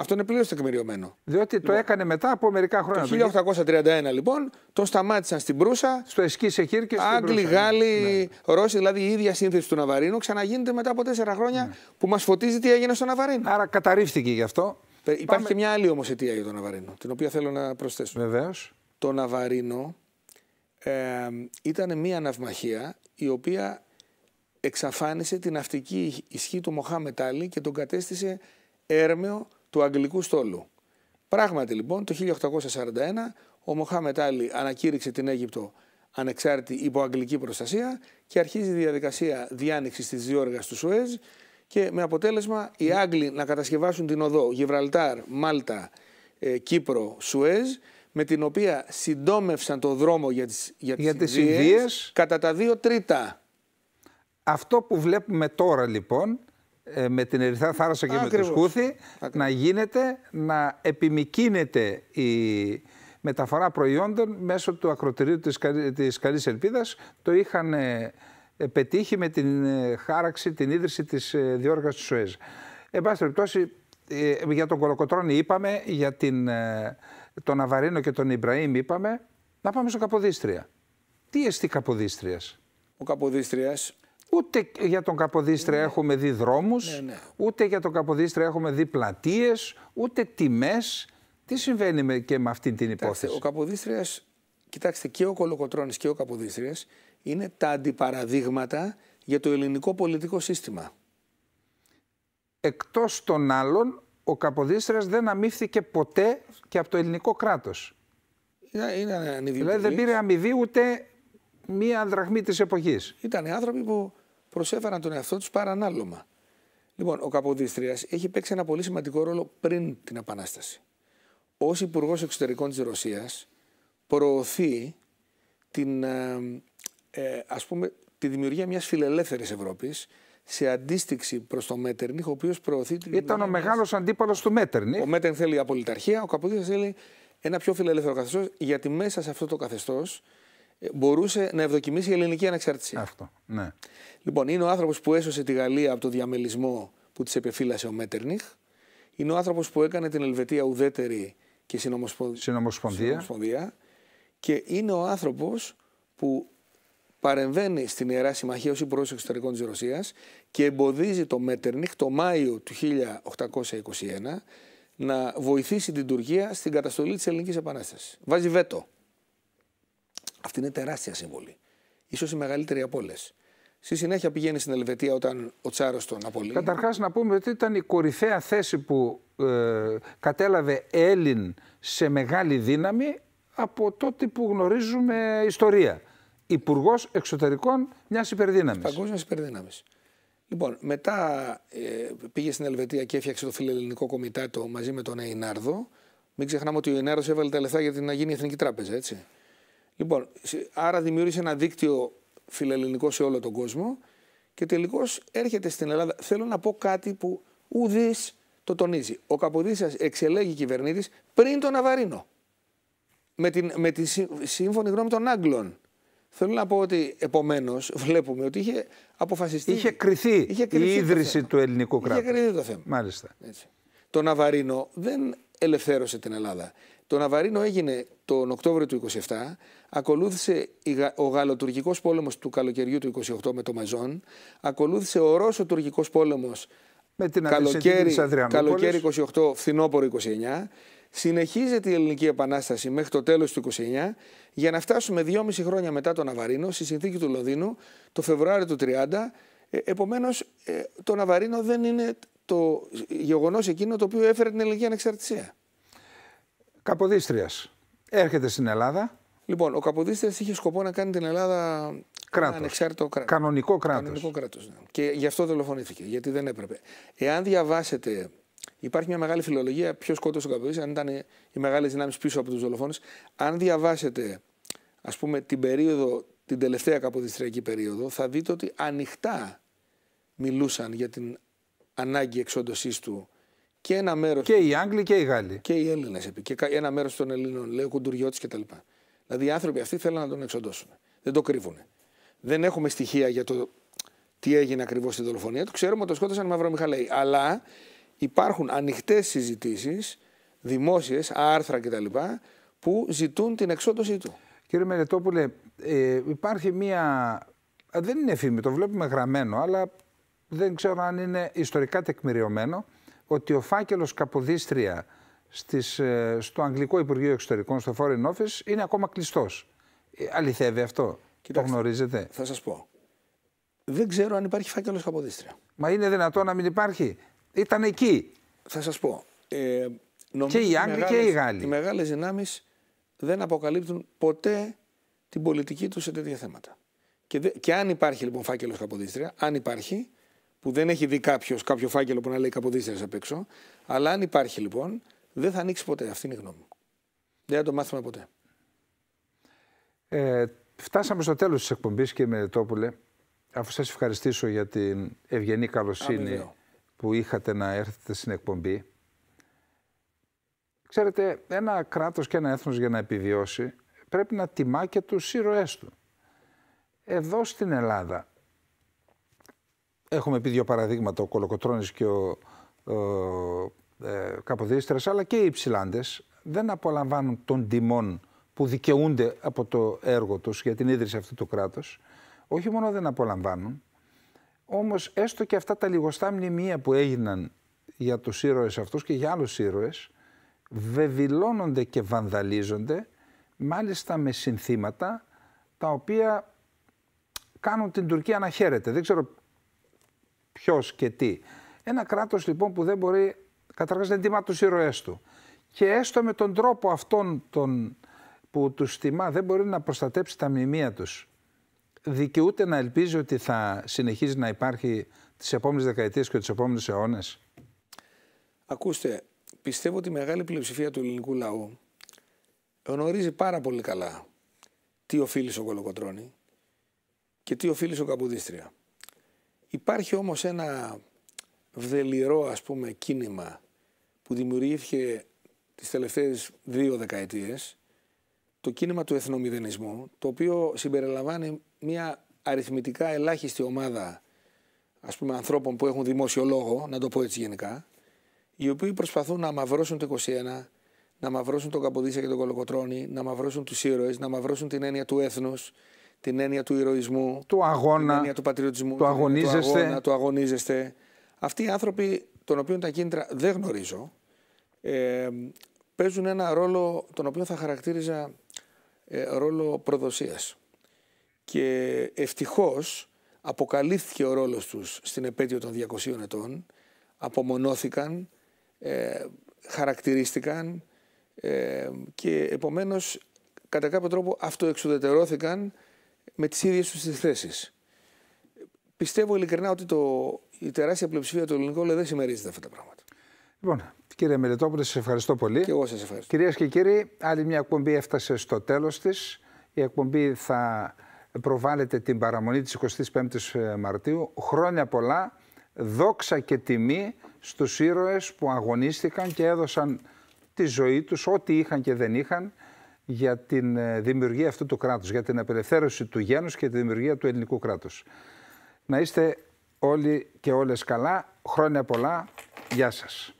Αυτό είναι πλήρως τεκμηριωμένο. Διότι το λοιπόν, έκανε μετά από μερικά χρόνια. Το 1831 λοιπόν τον σταμάτησαν στην Προύσα. Στο Εσκή Σεχίρ και στην Προύσα. Άγγλοι, ναι. Γάλλοι, ναι. Ρώσοι, δηλαδή η ίδια σύνθεση του Ναβαρίνου ξαναγίνεται μετά από τέσσερα χρόνια ναι. που μας φωτίζει τι έγινε στο Ναβαρίνο. Άρα καταρρίφθηκε γι' αυτό. Ε, υπάρχει και μια άλλη όμω αιτία για τον Ναβαρίνο, την οποία θέλω να προσθέσω. Βεβαίως. Το Ναβαρίνο ε, ήταν μια ναυμαχία η οποία εξαφάνισε την ναυτική ισχύ του Μοχάμετ και τον κατέστησε έρμεο του Αγγλικού στόλου. Πράγματι λοιπόν το 1841 ο Μοχάμετ Άλλη ανακήρυξε την Αίγυπτο ανεξάρτητη υπό αγγλική προστασία και αρχίζει η διαδικασία διάνοιξης της διόργας του Σουέζ και με αποτέλεσμα οι Άγγλοι να κατασκευάσουν την οδό Γιβραλτάρ, Μάλτα, ε, Κύπρο, Σουέζ με την οποία συντόμευσαν το δρόμο για τις, για κατά τα δύο τρίτα. Αυτό που βλέπουμε τώρα λοιπόν ε, με την Ερυθρά Θάλασσα και με την Σκούθι να γίνεται, να επιμικίνεται η μεταφορά προϊόντων μέσω του ακροτηρίου της, της Καλής Ελπίδας. Το είχαν ε, ε, πετύχει με την χάραξη, την ίδρυση της διόργασης του ΣΟΕΖ. Εν πάση περιπτώσει, για τον Κολοκοτρώνη είπαμε, για την, τον Αβαρίνο και τον Ιμπραήμ είπαμε, να πάμε στο Καποδίστρια. Τι εστί Καποδίστριας? Ο Καποδίστριας Ούτε για τον Καποδίστρια ναι. έχουμε δει δρόμους, ναι, ναι. ούτε για τον Καποδίστρια έχουμε δει πλατείες, ούτε τιμές. Τι συμβαίνει με, και με αυτή την υπόθεση. Κοιτάξτε, ο Καποδίστριας, κοιτάξτε και ο Κολοκοτρώνης και ο Καποδίστριας είναι τα αντιπαραδείγματα για το ελληνικό πολιτικό σύστημα. Εκτός των άλλων, ο Καποδίστριας δεν αμύφθηκε ποτέ και από το ελληνικό κράτος. Δηλαδή δεν πήρε αμοιβή ούτε μία δραχμή της εποχής. Ήταν άνθρωποι που προσέφεραν τον εαυτό τους παρανάλωμα. Λοιπόν, ο Καποδίστριας έχει παίξει ένα πολύ σημαντικό ρόλο πριν την Επανάσταση. Ως Υπουργός Εξωτερικών της Ρωσίας, προωθεί την, ε, ε, ας πούμε, τη δημιουργία μιας φιλελεύθερης Ευρώπης σε αντίστοιξη προς τον Μέτερνιχ, ο οποίος προωθεί... Ήταν ο μεγάλος αντίπαλος του Μέτερνιχ. Ο Μέτερνιχ θέλει απολυταρχία, ο Καποδίστριας θέλει ένα πιο φιλελεύθερο καθεστώς, γιατί μέσα σε αυτό το καθεστώς μπορούσε να ευδοκιμήσει η ελληνική ανεξαρτησία. Αυτό. Ναι. Λοιπόν, είναι ο άνθρωπος που έσωσε τη Γαλλία από το διαμελισμό που της επεφύλασε ο Μέτερνιχ. Είναι ο άνθρωπος που έκανε την Ελβετία ουδέτερη και συνομοσπο... συνομοσπονδία. συνομοσπονδία. Και είναι ο άνθρωπος που παρεμβαίνει στην Ιερά Συμμαχία ως υπουργός Εξωτερικών της Ρωσίας και εμποδίζει το Μέτερνιχ το Μάιο του 1821 να βοηθήσει την Τουρκία στην καταστολή της Ελληνικής Επανάστασης. Βάζει βέτο. Αυτή είναι τεράστια συμβολή. σω η μεγαλύτερη από όλες. Στη συνέχεια πηγαίνει στην Ελβετία όταν ο Τσάρος τον απολύει. Καταρχάς να πούμε ότι ήταν η κορυφαία θέση που ε, κατέλαβε Έλλην σε μεγάλη δύναμη από τότε που γνωρίζουμε ιστορία. Υπουργός Εξωτερικών μιας υπερδύναμης. Παγκόσμιας υπερδύναμης. Λοιπόν, μετά ε, πήγε στην Ελβετία και έφτιαξε το φιλελληνικό κομιτάτο μαζί με τον Εϊνάρδο. Μην ξεχνάμε ότι ο Εϊνάρδο έβαλε τα λεφτά για να γίνει Εθνική Τράπεζα, έτσι. Λοιπόν, άρα δημιούργησε ένα δίκτυο φιλελληνικό σε όλο τον κόσμο και τελικώς έρχεται στην Ελλάδα. Θέλω να πω κάτι που ουδής το τονίζει. Ο Καποδίσιας εξελέγει κυβερνήτης πριν τον Αβαρίνο. Με, την, τη σύμφωνη γνώμη των Άγγλων. Θέλω να πω ότι επομένως βλέπουμε ότι είχε αποφασιστεί. Είχε κρυθεί, η ίδρυση του ελληνικού κράτου. Είχε κρυθεί το θέμα. Μάλιστα. Έτσι. Το Ναβαρίνο δεν ελευθέρωσε την Ελλάδα. Το Ναβαρίνο έγινε τον Οκτώβριο του 27, ακολούθησε ο Γαλλοτουρκικός πόλεμος του καλοκαιριού του 28 με το Μαζόν, ακολούθησε ο Ρώσο-τουρκικός πόλεμος με την καλοκαίρι, καλοκαίρι 28, φθινόπωρο 29, συνεχίζεται η Ελληνική Επανάσταση μέχρι το τέλος του 29 για να φτάσουμε 2,5 χρόνια μετά τον Ναβαρίνο στη συνθήκη του Λονδίνου το Φεβρουάριο του 30. Ε, επομένως ε, το Ναβαρίνο δεν είναι το γεγονός εκείνο το οποίο έφερε την ελληνική ανεξαρτησία. Καποδίστριας. Έρχεται στην Ελλάδα. Λοιπόν, ο Καποδίστριας είχε σκοπό να κάνει την Ελλάδα κράτος. ανεξάρτητο κράτο. Κανονικό κράτος. Κανονικό κράτος, ναι. Και γι' αυτό δολοφονήθηκε, γιατί δεν έπρεπε. Εάν διαβάσετε. Υπάρχει μια μεγάλη φιλολογία ποιος σκότωσε ο Καποδίστρια, αν ήταν οι μεγάλες δυνάμεις πίσω από τους δολοφόνε. Αν διαβάσετε, ας πούμε, την περίοδο, την τελευταία καποδιστριακή περίοδο, θα δείτε ότι ανοιχτά μιλούσαν για την ανάγκη εξόντωσής του και ένα μέρος. Και οι Άγγλοι και οι Γάλλοι. Και οι Έλληνες. Και ένα μέρος των Ελλήνων, λέει ο Κουντουριώτης κτλ. Δηλαδή οι άνθρωποι αυτοί θέλουν να τον εξοντώσουν. Δεν το κρύβουν. Δεν έχουμε στοιχεία για το τι έγινε ακριβώς στη δολοφονία του. Ξέρουμε ότι το σκότωσαν Μαύρο Μιχαλέη. Αλλά υπάρχουν ανοιχτές συζητήσεις, δημόσιες, άρθρα κτλ. που ζητούν την εξόντωσή του. Κύριε Μενετόπουλε, ε, υπάρχει μία. Δεν είναι φήμη, το βλέπουμε γραμμένο, αλλά δεν ξέρω αν είναι ιστορικά τεκμηριωμένο ότι ο φάκελος Καποδίστρια στις, ε, στο Αγγλικό Υπουργείο Εξωτερικών, στο Foreign Office, είναι ακόμα κλειστός. Ε, αληθεύει αυτό. Κοιτάξτε, το γνωρίζετε. Θα σας πω. Δεν ξέρω αν υπάρχει φάκελος Καποδίστρια. Μα είναι δυνατό να μην υπάρχει. Ήταν εκεί. Θα σας πω. Ε, και οι Άγγλοι και οι Γάλλοι. Οι μεγάλες δυνάμεις δεν αποκαλύπτουν ποτέ την πολιτική τους σε τέτοια θέματα. Και, και αν υπάρχει λοιπόν φάκελος Καποδίστρια, αν υπάρχει, που δεν έχει δει κάποιος κάποιο φάκελο που να λέει καποδίστρε απ' έξω. Αλλά αν υπάρχει λοιπόν, δεν θα ανοίξει ποτέ. Αυτή είναι η γνώμη μου. Δεν θα το μάθουμε ποτέ. Ε, φτάσαμε στο τέλος της εκπομπής και με Τόπουλε. Αφού σας ευχαριστήσω για την ευγενή καλοσύνη που είχατε να έρθετε στην εκπομπή. Ξέρετε, ένα κράτος και ένα έθνος για να επιβιώσει πρέπει να τιμά και τους ήρωές του. Εδώ στην Ελλάδα Έχουμε πει δύο παραδείγματα, ο Κολοκοτρώνης και ο, ο ε, αλλά και οι υψηλάντες δεν απολαμβάνουν τον τιμών που δικαιούνται από το έργο τους για την ίδρυση αυτού του κράτους. Όχι μόνο δεν απολαμβάνουν, όμως έστω και αυτά τα λιγοστά μνημεία που έγιναν για τους ήρωες αυτούς και για άλλους ήρωες, βεβηλώνονται και βανδαλίζονται, μάλιστα με συνθήματα τα οποία κάνουν την Τουρκία να χαίρεται. Δεν ξέρω ποιος και τι. Ένα κράτος λοιπόν που δεν μπορεί καταρχάς να τιμά τους ήρωές του. Και έστω με τον τρόπο αυτόν τον που τους τιμά δεν μπορεί να προστατέψει τα μνημεία τους. Δικαιούται να ελπίζει ότι θα συνεχίζει να υπάρχει τις επόμενες δεκαετίες και τους επόμενους αιώνες. Ακούστε, πιστεύω ότι η μεγάλη πλειοψηφία του ελληνικού λαού γνωρίζει πάρα πολύ καλά τι οφείλει ο Κολοκοτρώνη και τι οφείλει ο Καπουδίστρια. Υπάρχει όμως ένα βδελιρό ας πούμε κίνημα που δημιουργήθηκε τις τελευταίες δύο δεκαετίες, το κίνημα του εθνομιδενισμού, το οποίο συμπεριλαμβάνει μια αριθμητικά ελάχιστη ομάδα ας πούμε ανθρώπων που έχουν δημόσιο λόγο, να το πω έτσι γενικά, οι οποίοι προσπαθούν να μαυρώσουν το 21, να μαυρώσουν τον Καποδίσια και τον Κολοκοτρώνη, να μαυρώσουν τους ήρωες, να μαυρώσουν την έννοια του έθνους, την έννοια του ηρωισμού, του αγώνα, την έννοια του πατριωτισμού, του αγωνίζεστε. Του, αγώνα, του αγωνίζεστε. Αυτοί οι άνθρωποι, των οποίων τα κίνητρα δεν γνωρίζω, ε, παίζουν ένα ρόλο τον οποίο θα χαρακτήριζα ε, ρόλο προδοσίας. Και ευτυχώς αποκαλύφθηκε ο ρόλος τους στην επέτειο των 200 ετών, απομονώθηκαν, ε, χαρακτηρίστηκαν ε, και επομένως κατά κάποιο τρόπο αυτοεξουδετερώθηκαν με τις ίδιες τους τις θέσεις. Πιστεύω ειλικρινά ότι το, η τεράστια πλειοψηφία του ελληνικού λαού δεν συμμερίζεται αυτά τα πράγματα. Λοιπόν, κύριε Μελετόπουλε, σας ευχαριστώ πολύ. Και εγώ σας ευχαριστώ. Κυρίες και κύριοι, άλλη μια εκπομπή έφτασε στο τέλος της. Η εκπομπή θα προβάλλεται την παραμονή της 25η ε, Μαρτίου. Χρόνια πολλά, δόξα και τιμή στους ήρωες που αγωνίστηκαν και έδωσαν τη ζωή τους, ό,τι είχαν και δεν είχαν, για την ε, δημιουργία αυτού του κράτους, για την απελευθέρωση του γένους και τη δημιουργία του ελληνικού κράτους. Να είστε όλοι και όλες καλά, χρόνια πολλά, γεια σας.